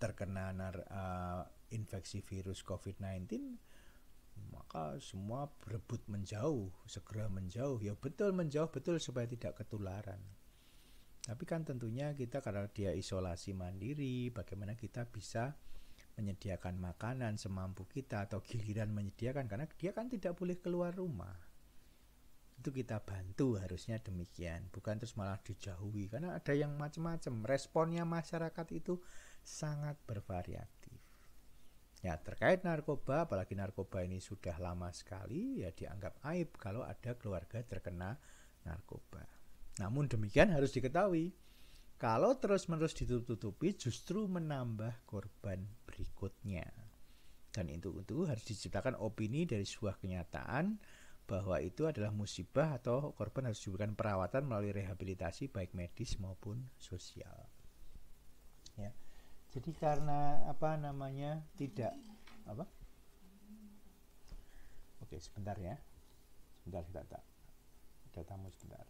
[SPEAKER 1] terkena nar, uh, infeksi virus COVID-19 maka semua berebut menjauh segera menjauh ya betul menjauh betul supaya tidak ketularan tapi kan tentunya kita karena dia isolasi mandiri bagaimana kita bisa menyediakan makanan semampu kita atau giliran menyediakan karena dia kan tidak boleh keluar rumah itu kita bantu harusnya demikian bukan terus malah dijauhi karena ada yang macam-macam responnya masyarakat itu sangat bervariasi. Ya, terkait narkoba, apalagi narkoba ini sudah lama sekali, ya dianggap aib kalau ada keluarga terkena narkoba. Namun demikian harus diketahui, kalau terus-menerus ditutup-tutupi justru menambah korban berikutnya. Dan itu itu harus diciptakan opini dari sebuah kenyataan bahwa itu adalah musibah atau korban harus diberikan perawatan melalui rehabilitasi baik medis maupun sosial. Jadi karena apa namanya tidak apa? Oke, sebentar ya. Sebentar kita tak datamu sebentar.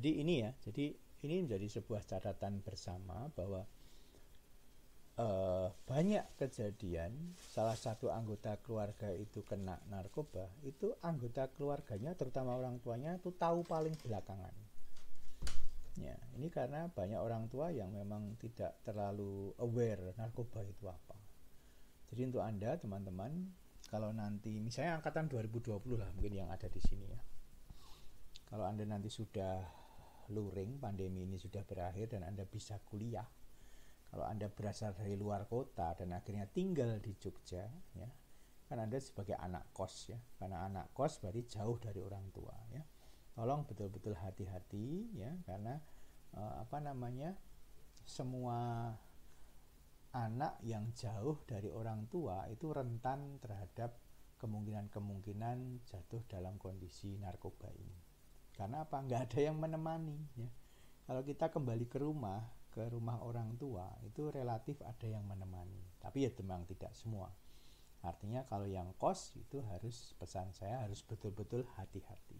[SPEAKER 1] Jadi ini ya, jadi ini menjadi sebuah catatan bersama bahwa eh, banyak kejadian salah satu anggota keluarga itu kena narkoba, itu anggota keluarganya terutama orang tuanya itu tahu paling belakangan. Ya, ini karena banyak orang tua yang memang tidak terlalu aware narkoba itu apa. Jadi untuk Anda teman-teman, kalau nanti misalnya angkatan 2020 lah mungkin yang ada di sini ya. Kalau Anda nanti sudah luring, pandemi ini sudah berakhir dan Anda bisa kuliah. Kalau Anda berasal dari luar kota dan akhirnya tinggal di Jogja, ya, kan Anda sebagai anak kos ya, karena anak kos berarti jauh dari orang tua ya. Tolong betul-betul hati-hati ya, karena eh, apa namanya semua anak yang jauh dari orang tua itu rentan terhadap kemungkinan-kemungkinan jatuh dalam kondisi narkoba ini karena apa nggak ada yang menemani ya. kalau kita kembali ke rumah ke rumah orang tua itu relatif ada yang menemani tapi ya memang tidak semua artinya kalau yang kos itu harus pesan saya harus betul-betul hati-hati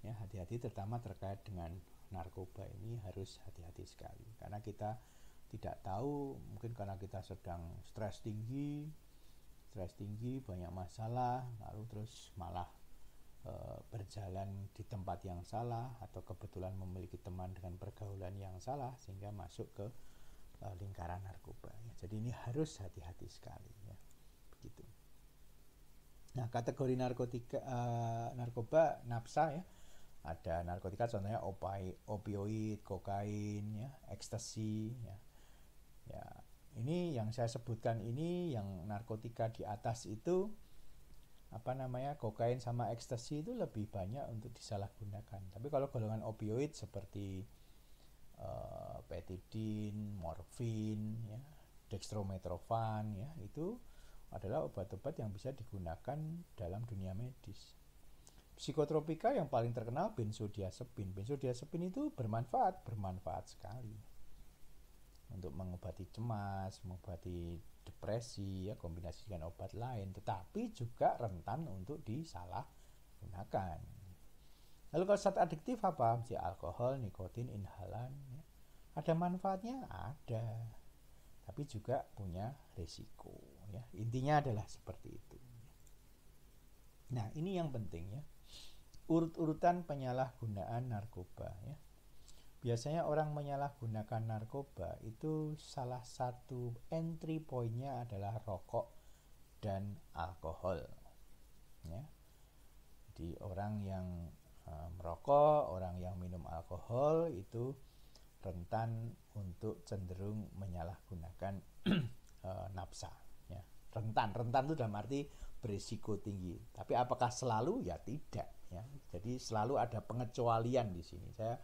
[SPEAKER 1] ya hati-hati terutama terkait dengan narkoba ini harus hati-hati sekali karena kita tidak tahu mungkin karena kita sedang stres tinggi stres tinggi banyak masalah lalu terus malah Eh, berjalan di tempat yang salah atau kebetulan memiliki teman dengan pergaulan yang salah sehingga masuk ke eh, lingkaran narkoba. Ya, jadi ini harus hati-hati sekali ya. Begitu. Nah, kategori narkotika uh, narkoba nafsa ya. Ada narkotika contohnya opi, opioid, kokain ya, ekstasi ya. Ya, ini yang saya sebutkan ini yang narkotika di atas itu apa namanya kokain sama ekstasi itu lebih banyak untuk disalahgunakan. Tapi kalau golongan opioid seperti uh, eh, petidin, morfin, ya, dextrometrofan, ya itu adalah obat-obat yang bisa digunakan dalam dunia medis. Psikotropika yang paling terkenal benzodiazepin. Benzodiazepin itu bermanfaat, bermanfaat sekali untuk mengobati cemas, mengobati depresi, ya kombinasi dengan obat lain, tetapi juga rentan untuk disalahgunakan. Lalu kalau zat adiktif apa? Misalnya alkohol, nikotin, inhalan. Ya. Ada manfaatnya? Ada. Tapi juga punya risiko. Ya. Intinya adalah seperti itu. Nah ini yang penting ya. Urut-urutan penyalahgunaan narkoba ya biasanya orang menyalahgunakan narkoba itu salah satu entry pointnya adalah rokok dan alkohol ya di orang yang eh, merokok orang yang minum alkohol itu rentan untuk cenderung menyalahgunakan e, <clears throat> eh, nafsa ya rentan rentan itu dalam arti berisiko tinggi tapi apakah selalu ya tidak ya jadi selalu ada pengecualian di sini saya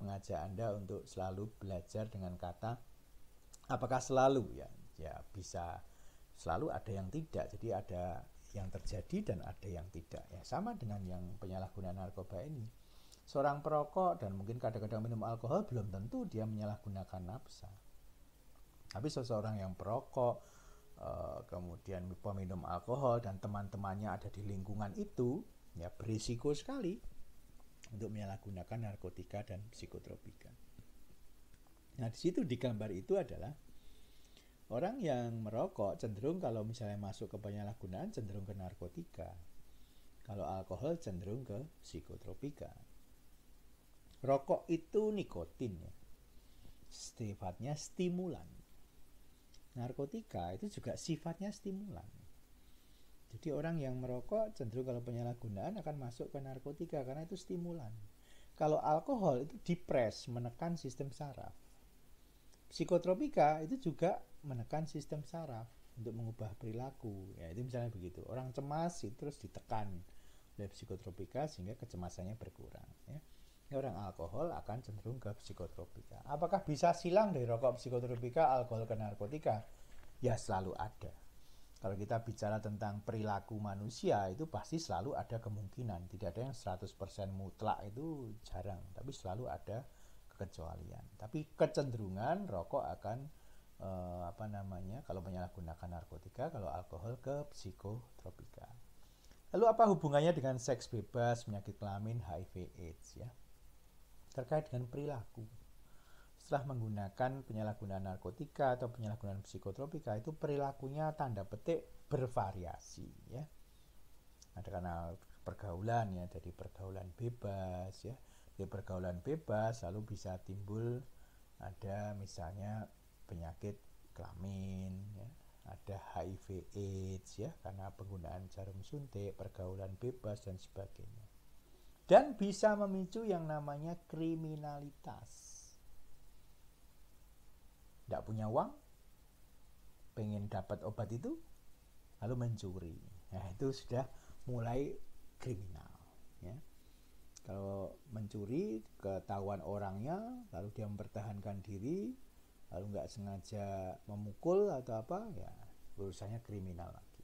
[SPEAKER 1] mengajak Anda untuk selalu belajar dengan kata apakah selalu ya ya bisa selalu ada yang tidak jadi ada yang terjadi dan ada yang tidak ya sama dengan yang penyalahgunaan narkoba ini seorang perokok dan mungkin kadang-kadang minum alkohol belum tentu dia menyalahgunakan nafsa tapi seseorang yang perokok eh, kemudian peminum alkohol dan teman-temannya ada di lingkungan itu ya berisiko sekali untuk menyalahgunakan narkotika dan psikotropika. Nah, di situ di gambar itu adalah orang yang merokok cenderung kalau misalnya masuk ke penyalahgunaan cenderung ke narkotika. Kalau alkohol cenderung ke psikotropika. Rokok itu nikotin ya. Sifatnya stimulan. Narkotika itu juga sifatnya stimulan. Jadi orang yang merokok cenderung kalau penyalahgunaan akan masuk ke narkotika karena itu stimulan. Kalau alkohol itu depres, menekan sistem saraf. Psikotropika itu juga menekan sistem saraf untuk mengubah perilaku. Ya, itu misalnya begitu. Orang cemas itu terus ditekan oleh psikotropika sehingga kecemasannya berkurang. Ya. Ini orang alkohol akan cenderung ke psikotropika. Apakah bisa silang dari rokok psikotropika alkohol ke narkotika? Ya selalu ada. Kalau kita bicara tentang perilaku manusia itu pasti selalu ada kemungkinan, tidak ada yang 100% mutlak itu jarang, tapi selalu ada kekecualian. Tapi kecenderungan rokok akan eh, apa namanya? kalau menyalahgunakan narkotika, kalau alkohol ke psikotropika. Lalu apa hubungannya dengan seks bebas, penyakit kelamin, HIV AIDS ya? Terkait dengan perilaku setelah menggunakan penyalahgunaan narkotika atau penyalahgunaan psikotropika itu perilakunya tanda petik bervariasi ya ada karena pergaulan ya dari pergaulan bebas ya dari pergaulan bebas lalu bisa timbul ada misalnya penyakit kelamin ya ada HIV AIDS ya karena penggunaan jarum suntik pergaulan bebas dan sebagainya dan bisa memicu yang namanya kriminalitas tidak punya uang pengen dapat obat itu lalu mencuri nah itu sudah mulai kriminal ya kalau mencuri ketahuan orangnya lalu dia mempertahankan diri lalu nggak sengaja memukul atau apa ya urusannya kriminal lagi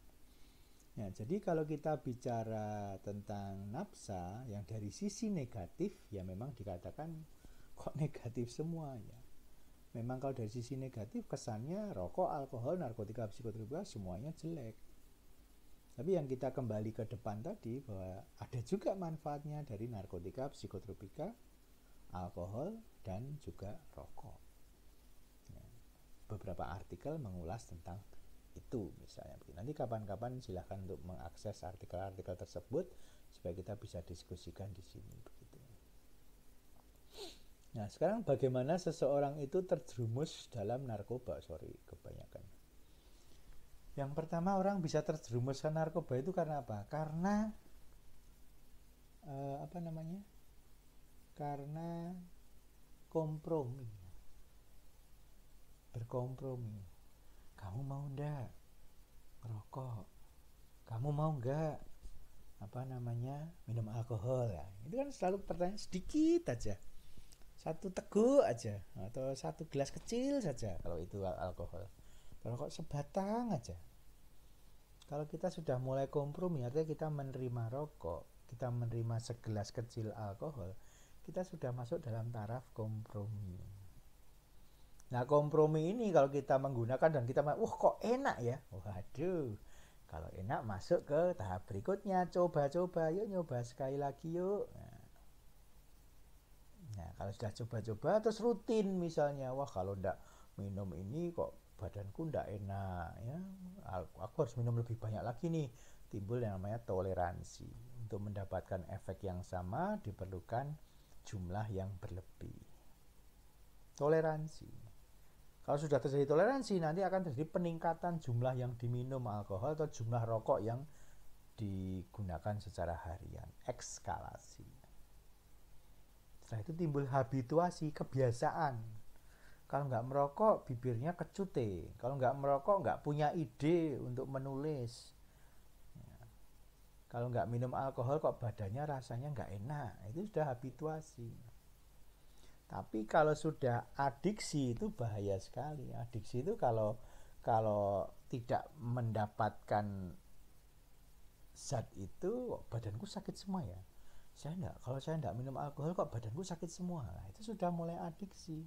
[SPEAKER 1] ya jadi kalau kita bicara tentang nafsa yang dari sisi negatif ya memang dikatakan kok <laughs> negatif semuanya memang kalau dari sisi negatif kesannya rokok, alkohol, narkotika, psikotropika semuanya jelek. Tapi yang kita kembali ke depan tadi bahwa ada juga manfaatnya dari narkotika, psikotropika, alkohol, dan juga rokok. Ya. Beberapa artikel mengulas tentang itu misalnya. Nanti kapan-kapan silahkan untuk mengakses artikel-artikel tersebut supaya kita bisa diskusikan di sini. Nah, sekarang bagaimana seseorang itu terjerumus dalam narkoba? Sorry, kebanyakan. Yang pertama orang bisa terjerumus ke narkoba itu karena apa? Karena uh, apa namanya? Karena kompromi. Berkompromi. Kamu mau ndak rokok Kamu mau enggak apa namanya minum alkohol ya? Itu kan selalu pertanyaan sedikit aja satu teguk aja atau satu gelas kecil saja kalau itu alkohol kok sebatang aja kalau kita sudah mulai kompromi artinya kita menerima rokok kita menerima segelas kecil alkohol kita sudah masuk dalam taraf kompromi nah kompromi ini kalau kita menggunakan dan kita wah kok enak ya waduh kalau enak masuk ke tahap berikutnya coba-coba yuk nyoba sekali lagi yuk Nah, kalau sudah coba-coba terus rutin misalnya, wah kalau ndak minum ini kok badanku ndak enak ya. Aku harus minum lebih banyak lagi nih. Timbul yang namanya toleransi. Untuk mendapatkan efek yang sama diperlukan jumlah yang berlebih. Toleransi. Kalau sudah terjadi toleransi nanti akan terjadi peningkatan jumlah yang diminum alkohol atau jumlah rokok yang digunakan secara harian. Ekskalasi nah itu timbul habituasi, kebiasaan. Kalau nggak merokok, bibirnya kecute. Kalau nggak merokok, nggak punya ide untuk menulis. Ya. Kalau nggak minum alkohol, kok badannya rasanya nggak enak. Itu sudah habituasi. Tapi kalau sudah adiksi itu bahaya sekali. Adiksi itu kalau kalau tidak mendapatkan zat itu badanku sakit semua ya saya enggak kalau saya enggak minum alkohol kok badanku sakit semua nah, itu sudah mulai adiksi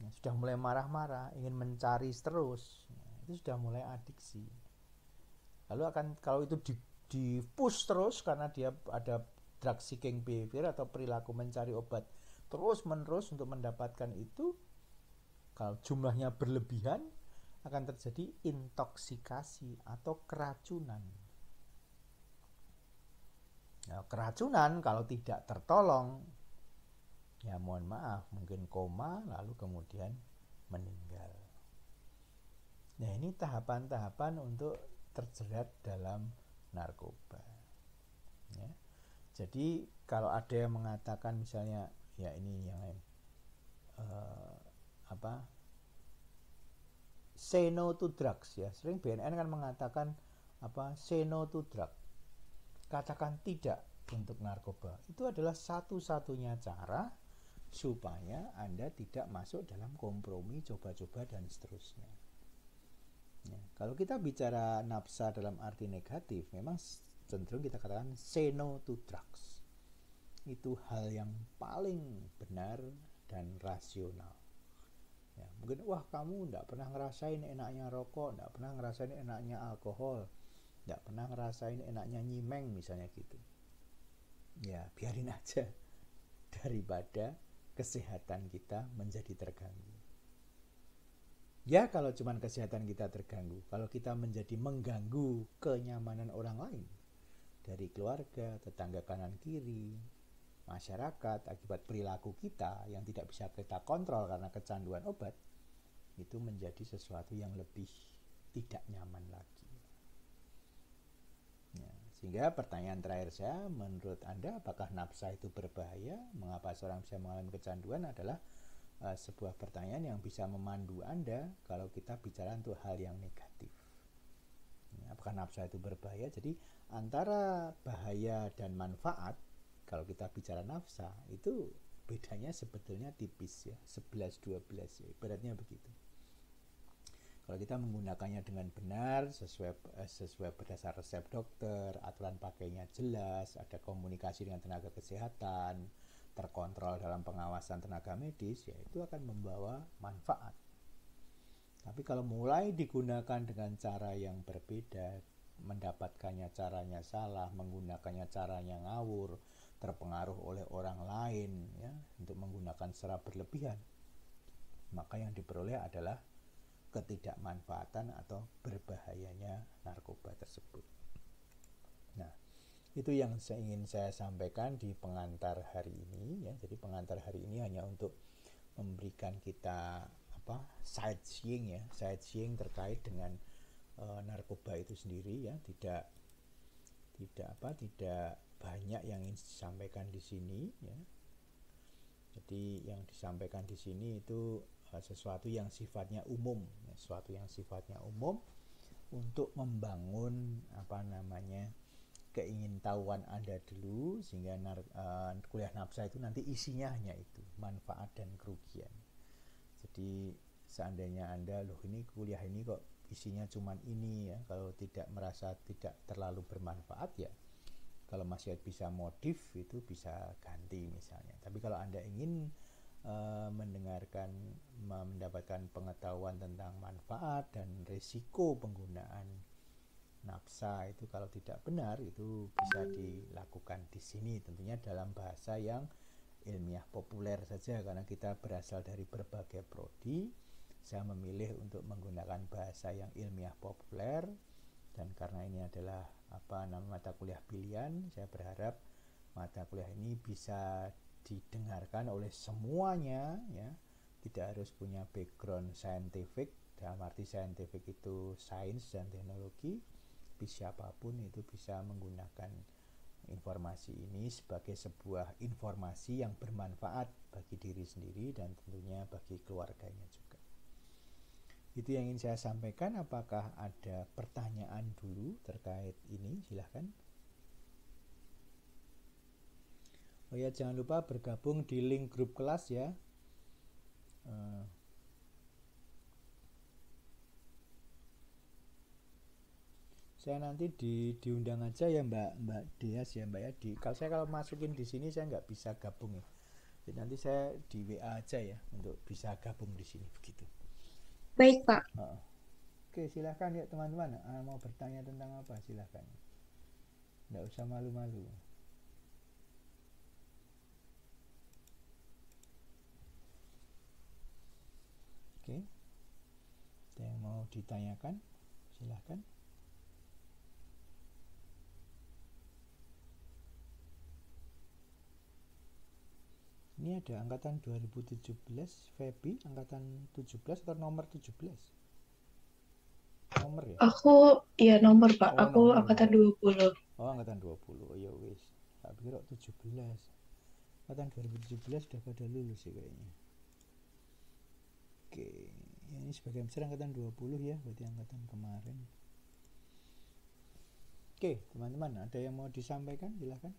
[SPEAKER 1] nah, sudah mulai marah-marah ingin mencari terus nah, itu sudah mulai adiksi lalu akan kalau itu di, di push terus karena dia ada drug seeking behavior atau perilaku mencari obat terus menerus untuk mendapatkan itu kalau jumlahnya berlebihan akan terjadi intoksikasi atau keracunan Ya, keracunan kalau tidak tertolong, ya mohon maaf, mungkin koma lalu kemudian meninggal. Nah ini tahapan-tahapan untuk terjerat dalam narkoba. Ya. Jadi kalau ada yang mengatakan misalnya ya ini yang lain uh, apa say no to drugs ya sering BNN kan mengatakan apa say no to drug katakan tidak untuk narkoba itu adalah satu-satunya cara supaya Anda tidak masuk dalam kompromi, coba-coba, dan seterusnya. Ya, kalau kita bicara nafsa dalam arti negatif, memang cenderung kita katakan say no to drugs. Itu hal yang paling benar dan rasional. Ya, mungkin, wah kamu tidak pernah ngerasain enaknya rokok, tidak pernah ngerasain enaknya alkohol, nggak pernah ngerasain enaknya nyimeng misalnya gitu ya biarin aja <laughs> daripada kesehatan kita menjadi terganggu ya kalau cuman kesehatan kita terganggu kalau kita menjadi mengganggu kenyamanan orang lain dari keluarga tetangga kanan kiri masyarakat akibat perilaku kita yang tidak bisa kita kontrol karena kecanduan obat itu menjadi sesuatu yang lebih tidak nyaman lagi sehingga pertanyaan terakhir saya, menurut Anda apakah nafsa itu berbahaya? Mengapa seorang bisa mengalami kecanduan adalah uh, sebuah pertanyaan yang bisa memandu Anda kalau kita bicara untuk hal yang negatif. Apakah nafsa itu berbahaya? Jadi antara bahaya dan manfaat kalau kita bicara nafsa itu bedanya sebetulnya tipis ya, 11 12 ya, ibaratnya begitu. Kalau kita menggunakannya dengan benar, sesuai eh, sesuai berdasar resep dokter, aturan pakainya jelas, ada komunikasi dengan tenaga kesehatan, terkontrol dalam pengawasan tenaga medis, ya itu akan membawa manfaat. Tapi kalau mulai digunakan dengan cara yang berbeda, mendapatkannya caranya salah, menggunakannya caranya ngawur, terpengaruh oleh orang lain ya untuk menggunakan secara berlebihan, maka yang diperoleh adalah ketidakmanfaatan atau berbahayanya narkoba tersebut. Nah, itu yang saya ingin saya sampaikan di pengantar hari ini ya. Jadi pengantar hari ini hanya untuk memberikan kita apa sightseeing ya, sightseeing terkait dengan e, narkoba itu sendiri ya, tidak tidak apa tidak banyak yang ingin disampaikan di sini ya jadi yang disampaikan di sini itu eh, sesuatu yang sifatnya umum, ya, sesuatu yang sifatnya umum untuk membangun apa namanya keingintahuan Anda dulu sehingga nar, uh, kuliah nafsa itu nanti isinya hanya itu, manfaat dan kerugian. Jadi seandainya Anda loh ini kuliah ini kok isinya cuman ini ya, kalau tidak merasa tidak terlalu bermanfaat ya kalau masih bisa modif itu bisa ganti misalnya tapi kalau anda ingin uh, mendengarkan mendapatkan pengetahuan tentang manfaat dan risiko penggunaan nafsa itu kalau tidak benar itu bisa dilakukan di sini tentunya dalam bahasa yang ilmiah populer saja karena kita berasal dari berbagai prodi saya memilih untuk menggunakan bahasa yang ilmiah populer dan karena ini adalah apa nama mata kuliah pilihan. Saya berharap mata kuliah ini bisa didengarkan oleh semuanya ya. Tidak harus punya background scientific dalam arti scientific itu sains dan teknologi. Siapapun itu bisa menggunakan informasi ini sebagai sebuah informasi yang bermanfaat bagi diri sendiri dan tentunya bagi keluarganya juga. Itu yang ingin saya sampaikan. Apakah ada pertanyaan dulu terkait ini? Silahkan. Oh ya, jangan lupa bergabung di link grup kelas ya. Eh, saya nanti di diundang aja ya Mbak Mbak Dias ya Mbak ya. Di, kalau saya kalau masukin di sini saya nggak bisa gabung ya. Jadi nanti saya di WA aja ya untuk bisa gabung di sini begitu. Baik, Pak. Oke, silahkan ya teman-teman. Uh, mau bertanya tentang apa? Silahkan. Tidak usah malu-malu. Oke. Ada yang mau ditanyakan? Silahkan. ini ada angkatan 2017 Feby angkatan 17 atau nomor 17 nomor ya aku
[SPEAKER 2] iya nomor pak oh, aku nomor. angkatan 20
[SPEAKER 1] oh angkatan 20 oh ya wis tak pikir 17 angkatan 2017 sudah pada lulus ya kayaknya oke ya, ini sebagian besar angkatan 20 ya berarti angkatan kemarin oke teman-teman ada yang mau disampaikan silahkan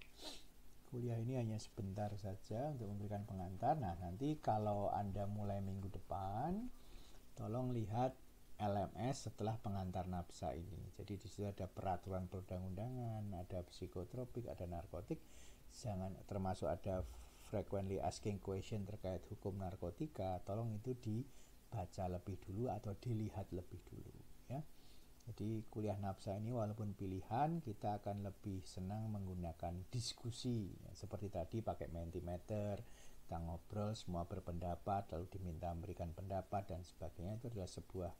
[SPEAKER 1] kuliah ini hanya sebentar saja untuk memberikan pengantar. Nah, nanti kalau Anda mulai minggu depan, tolong lihat LMS setelah pengantar nafsa ini. Jadi di situ ada peraturan perundang-undangan, ada psikotropik, ada narkotik, jangan termasuk ada frequently asking question terkait hukum narkotika. Tolong itu dibaca lebih dulu atau dilihat lebih dulu, ya. Jadi kuliah nafsa ini walaupun pilihan kita akan lebih senang menggunakan diskusi ya, seperti tadi pakai mentimeter, kita ngobrol semua berpendapat lalu diminta memberikan pendapat dan sebagainya itu adalah sebuah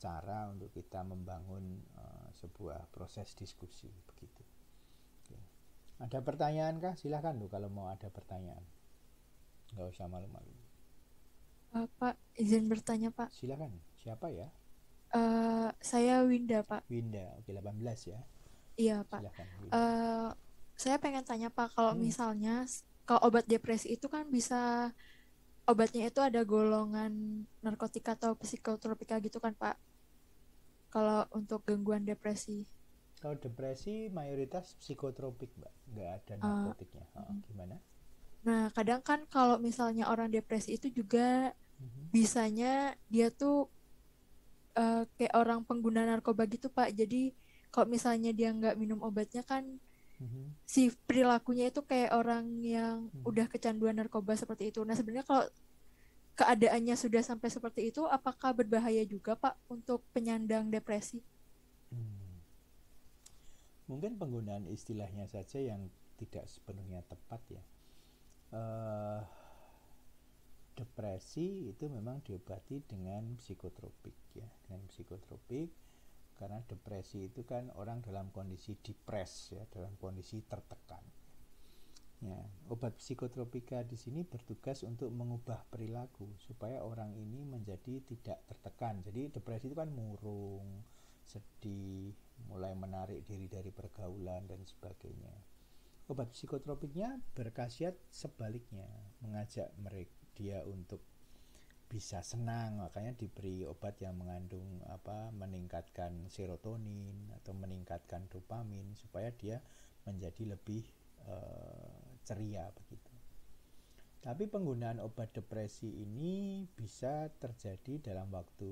[SPEAKER 1] cara untuk kita membangun uh, sebuah proses diskusi begitu. Oke. Ya. Ada pertanyaan kah? Silahkan tuh kalau mau ada pertanyaan. Gak usah malu-malu.
[SPEAKER 2] Pak, izin bertanya
[SPEAKER 1] Pak. Silakan. Siapa ya?
[SPEAKER 2] Eh, saya Winda, Pak.
[SPEAKER 1] Winda, oke 18 ya.
[SPEAKER 2] Iya, Pak. uh, saya pengen tanya, Pak, kalau hmm. misalnya kalau obat depresi itu kan bisa obatnya itu ada golongan narkotika atau psikotropika gitu kan, Pak. Kalau untuk gangguan depresi.
[SPEAKER 1] Kalau depresi mayoritas psikotropik, Mbak. Nggak ada ah, narkotiknya. Uh, oh, gimana?
[SPEAKER 2] Nah, kadang kan kalau misalnya orang depresi itu juga uh hmm. -huh. bisanya dia tuh uh, kayak orang pengguna narkoba gitu pak jadi kalau misalnya dia nggak minum obatnya kan mm-hmm. si perilakunya itu kayak orang yang mm-hmm. udah kecanduan narkoba seperti itu nah sebenarnya kalau keadaannya sudah sampai seperti itu apakah berbahaya juga pak untuk penyandang depresi hmm.
[SPEAKER 1] mungkin penggunaan istilahnya saja yang tidak sepenuhnya tepat ya uh, depresi itu memang diobati dengan psikotropik ya dengan psikotropik karena depresi itu kan orang dalam kondisi depres ya dalam kondisi tertekan ya obat psikotropika di sini bertugas untuk mengubah perilaku supaya orang ini menjadi tidak tertekan jadi depresi itu kan murung sedih mulai menarik diri dari pergaulan dan sebagainya obat psikotropiknya berkhasiat sebaliknya mengajak mereka dia untuk bisa senang makanya diberi obat yang mengandung apa meningkatkan serotonin atau meningkatkan dopamin supaya dia menjadi lebih e, ceria begitu. Tapi penggunaan obat depresi ini bisa terjadi dalam waktu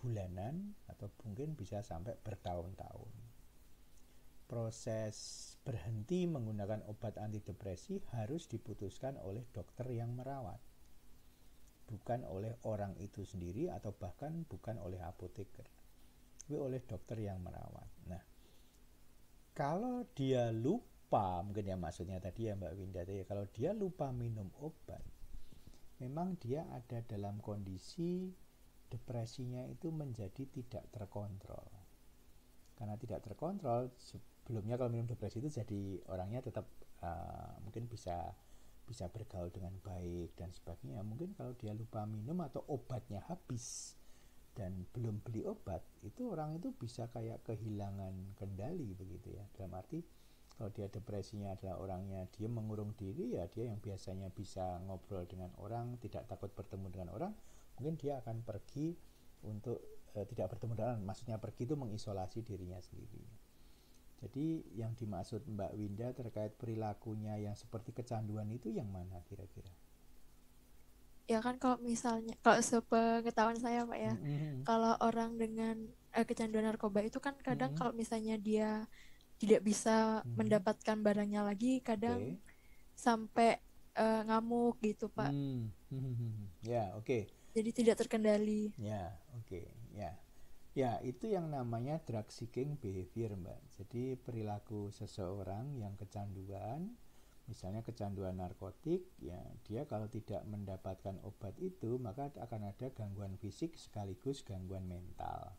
[SPEAKER 1] bulanan atau mungkin bisa sampai bertahun-tahun. Proses berhenti menggunakan obat antidepresi harus diputuskan oleh dokter yang merawat bukan oleh orang itu sendiri atau bahkan bukan oleh apoteker, tapi oleh dokter yang merawat. Nah, kalau dia lupa, mungkin ya maksudnya tadi ya Mbak Winda tadi, ya, kalau dia lupa minum obat, memang dia ada dalam kondisi depresinya itu menjadi tidak terkontrol. Karena tidak terkontrol, sebelumnya kalau minum depresi itu jadi orangnya tetap uh, mungkin bisa bisa bergaul dengan baik dan sebagainya. Ya mungkin kalau dia lupa minum atau obatnya habis dan belum beli obat, itu orang itu bisa kayak kehilangan kendali begitu ya. Dalam arti kalau dia depresinya adalah orangnya dia mengurung diri ya dia yang biasanya bisa ngobrol dengan orang, tidak takut bertemu dengan orang, mungkin dia akan pergi untuk e, tidak bertemu dengan orang. Maksudnya pergi itu mengisolasi dirinya sendiri. Jadi yang dimaksud Mbak Winda terkait perilakunya yang seperti kecanduan itu yang mana kira-kira?
[SPEAKER 2] Ya kan kalau misalnya kalau sepengetahuan saya Pak ya, mm -hmm. kalau orang dengan eh, kecanduan narkoba itu kan kadang mm -hmm. kalau misalnya dia tidak bisa mm -hmm. mendapatkan barangnya lagi, kadang okay. sampai uh, ngamuk gitu Pak.
[SPEAKER 1] Mm -hmm. <laughs> Ya, yeah, oke. Okay.
[SPEAKER 2] Jadi tidak terkendali.
[SPEAKER 1] Ya, yeah, oke. Okay. Ya. Ya, itu yang namanya drug seeking behavior, Mbak. Jadi perilaku seseorang yang kecanduan, misalnya kecanduan narkotik, ya dia kalau tidak mendapatkan obat itu, maka akan ada gangguan fisik sekaligus gangguan mental.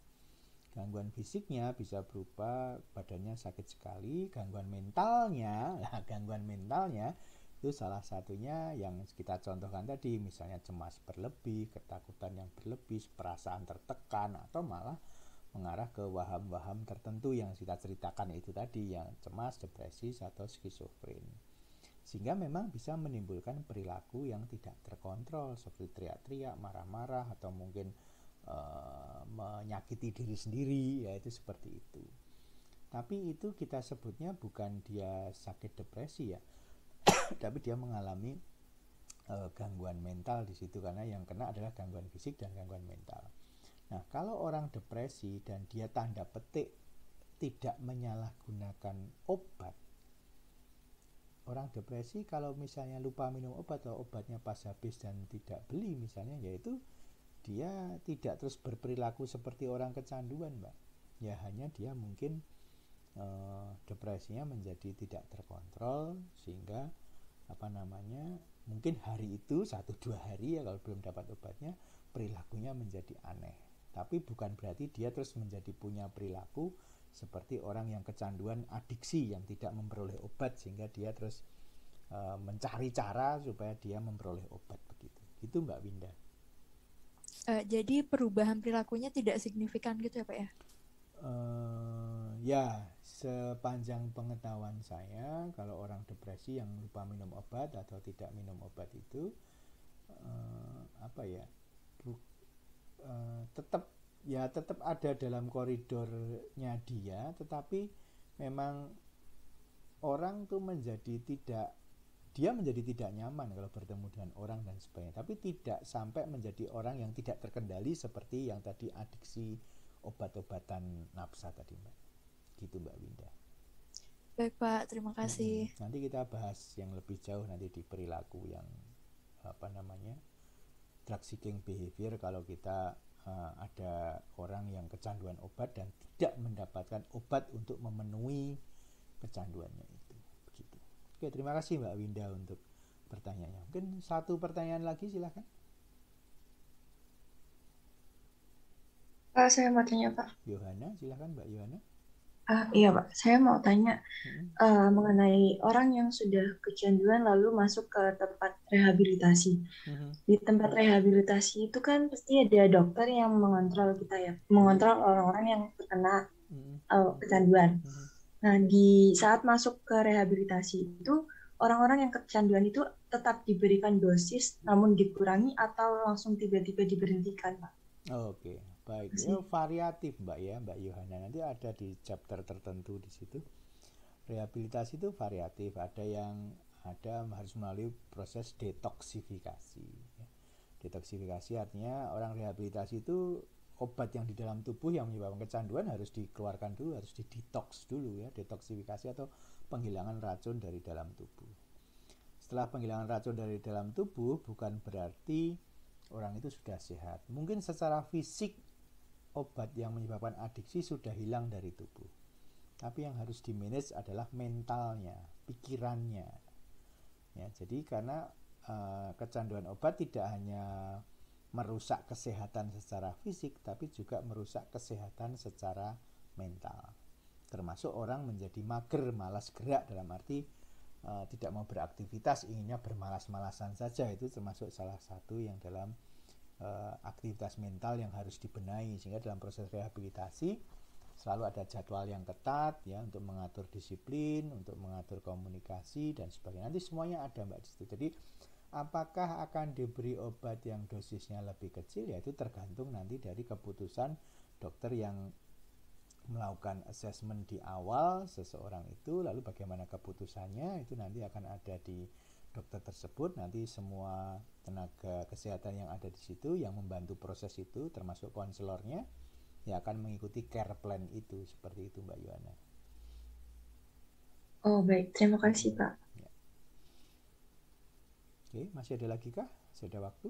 [SPEAKER 1] Gangguan fisiknya bisa berupa badannya sakit sekali, gangguan mentalnya, nah, <laughs> gangguan mentalnya itu salah satunya yang kita contohkan tadi misalnya cemas berlebih ketakutan yang berlebih perasaan tertekan atau malah mengarah ke waham-waham tertentu yang kita ceritakan itu tadi yang cemas, depresi, atau skizofren. Sehingga memang bisa menimbulkan perilaku yang tidak terkontrol seperti teriak-teriak, marah-marah atau mungkin e, menyakiti diri sendiri yaitu seperti itu. Tapi itu kita sebutnya bukan dia sakit depresi ya, tapi dia mengalami uh, gangguan mental di situ karena yang kena adalah gangguan fisik dan gangguan mental. Nah, kalau orang depresi dan dia tanda petik tidak menyalahgunakan obat, orang depresi kalau misalnya lupa minum obat atau obatnya pas habis dan tidak beli misalnya, yaitu dia tidak terus berperilaku seperti orang kecanduan, mbak. Ya hanya dia mungkin e, depresinya menjadi tidak terkontrol sehingga apa namanya mungkin hari itu satu dua hari ya kalau belum dapat obatnya perilakunya menjadi aneh tapi bukan berarti dia terus menjadi punya perilaku seperti orang yang kecanduan adiksi yang tidak memperoleh obat sehingga dia terus e, mencari cara supaya dia memperoleh obat begitu gitu mbak Winda
[SPEAKER 2] uh, jadi perubahan perilakunya tidak signifikan gitu ya pak ya
[SPEAKER 1] uh, ya sepanjang pengetahuan saya kalau orang depresi yang lupa minum obat atau tidak minum obat itu uh, apa ya bu, uh, eh, tetap ya tetap ada dalam koridornya dia tetapi memang orang tuh menjadi tidak dia menjadi tidak nyaman kalau bertemu dengan orang dan sebagainya tapi tidak sampai menjadi orang yang tidak terkendali seperti yang tadi adiksi obat-obatan nafsa tadi mbak gitu Mbak Winda
[SPEAKER 2] baik Pak terima kasih hmm,
[SPEAKER 1] nanti kita bahas yang lebih jauh nanti di perilaku yang apa namanya drug seeking behavior kalau kita uh, ada orang yang kecanduan obat dan tidak mendapatkan obat untuk memenuhi kecanduannya itu begitu oke terima kasih Mbak Winda untuk pertanyaannya mungkin satu pertanyaan lagi silahkan Uh, saya mau tanya Pak. Yohana, silahkan Mbak Yohana.
[SPEAKER 2] Ah, iya Pak, saya mau tanya uh, mengenai orang yang sudah kecanduan lalu masuk ke tempat rehabilitasi. Hmm. Di tempat rehabilitasi itu kan pasti ada dokter yang mengontrol kita ya, mengontrol hmm. orang-orang yang terkena uh, kecanduan. Nah, di saat masuk ke rehabilitasi itu orang-orang yang kecanduan itu tetap diberikan dosis namun dikurangi atau langsung tiba-tiba diberhentikan, Pak?
[SPEAKER 1] Oh, Oke. Okay. Baik, itu eh, variatif Mbak ya, Mbak Yohana. Nanti ada di chapter tertentu di situ. Rehabilitasi itu variatif, ada yang ada harus melalui proses detoksifikasi. Ya. Detoksifikasi artinya orang rehabilitasi itu obat yang di dalam tubuh yang menyebabkan kecanduan harus dikeluarkan dulu, harus didetoks dulu ya, detoksifikasi atau penghilangan racun dari dalam tubuh. Setelah penghilangan racun dari dalam tubuh bukan berarti orang itu sudah sehat. Mungkin secara fisik obat yang menyebabkan adiksi sudah hilang dari tubuh. Tapi yang harus di manage adalah mentalnya, pikirannya. Ya, jadi karena uh, kecanduan obat tidak hanya merusak kesehatan secara fisik, tapi juga merusak kesehatan secara mental. Termasuk orang menjadi mager, malas gerak dalam arti uh, tidak mau beraktivitas, inginnya bermalas-malasan saja itu termasuk salah satu yang dalam Eh, aktivitas mental yang harus dibenahi sehingga dalam proses rehabilitasi selalu ada jadwal yang ketat ya untuk mengatur disiplin, untuk mengatur komunikasi dan sebagainya. Nanti semuanya ada Mbak di situ. Jadi apakah akan diberi obat yang dosisnya lebih kecil ya itu tergantung nanti dari keputusan dokter yang melakukan assessment di awal seseorang itu lalu bagaimana keputusannya itu nanti akan ada di dokter tersebut nanti semua tenaga kesehatan yang ada di situ yang membantu proses itu termasuk konselornya ya akan mengikuti care plan itu seperti itu Mbak Yuana.
[SPEAKER 2] Oh baik, terima kasih iya. Pak. Ya.
[SPEAKER 1] Oke, masih ada lagi kah? Masih waktu?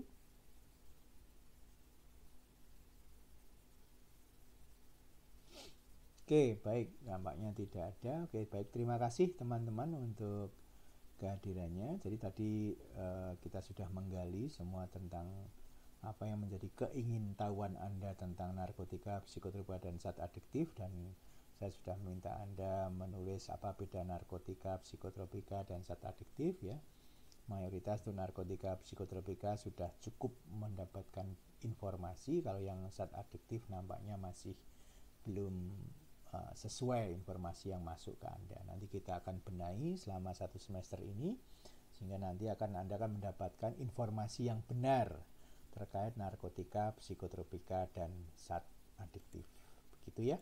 [SPEAKER 1] Oke, baik. Nampaknya tidak ada. Oke, baik. Terima kasih teman-teman untuk kehadirannya. Jadi tadi uh, kita sudah menggali semua tentang apa yang menjadi keingintahuan Anda tentang narkotika, psikotropa dan zat adiktif dan saya sudah meminta Anda menulis apa beda narkotika, psikotropika dan zat adiktif ya. Mayoritas tuh narkotika, psikotropika sudah cukup mendapatkan informasi kalau yang zat adiktif nampaknya masih belum sesuai informasi yang masuk ke Anda. Nanti kita akan benahi selama satu semester ini sehingga nanti akan Anda akan mendapatkan informasi yang benar terkait narkotika, psikotropika, dan zat adiktif. Begitu ya.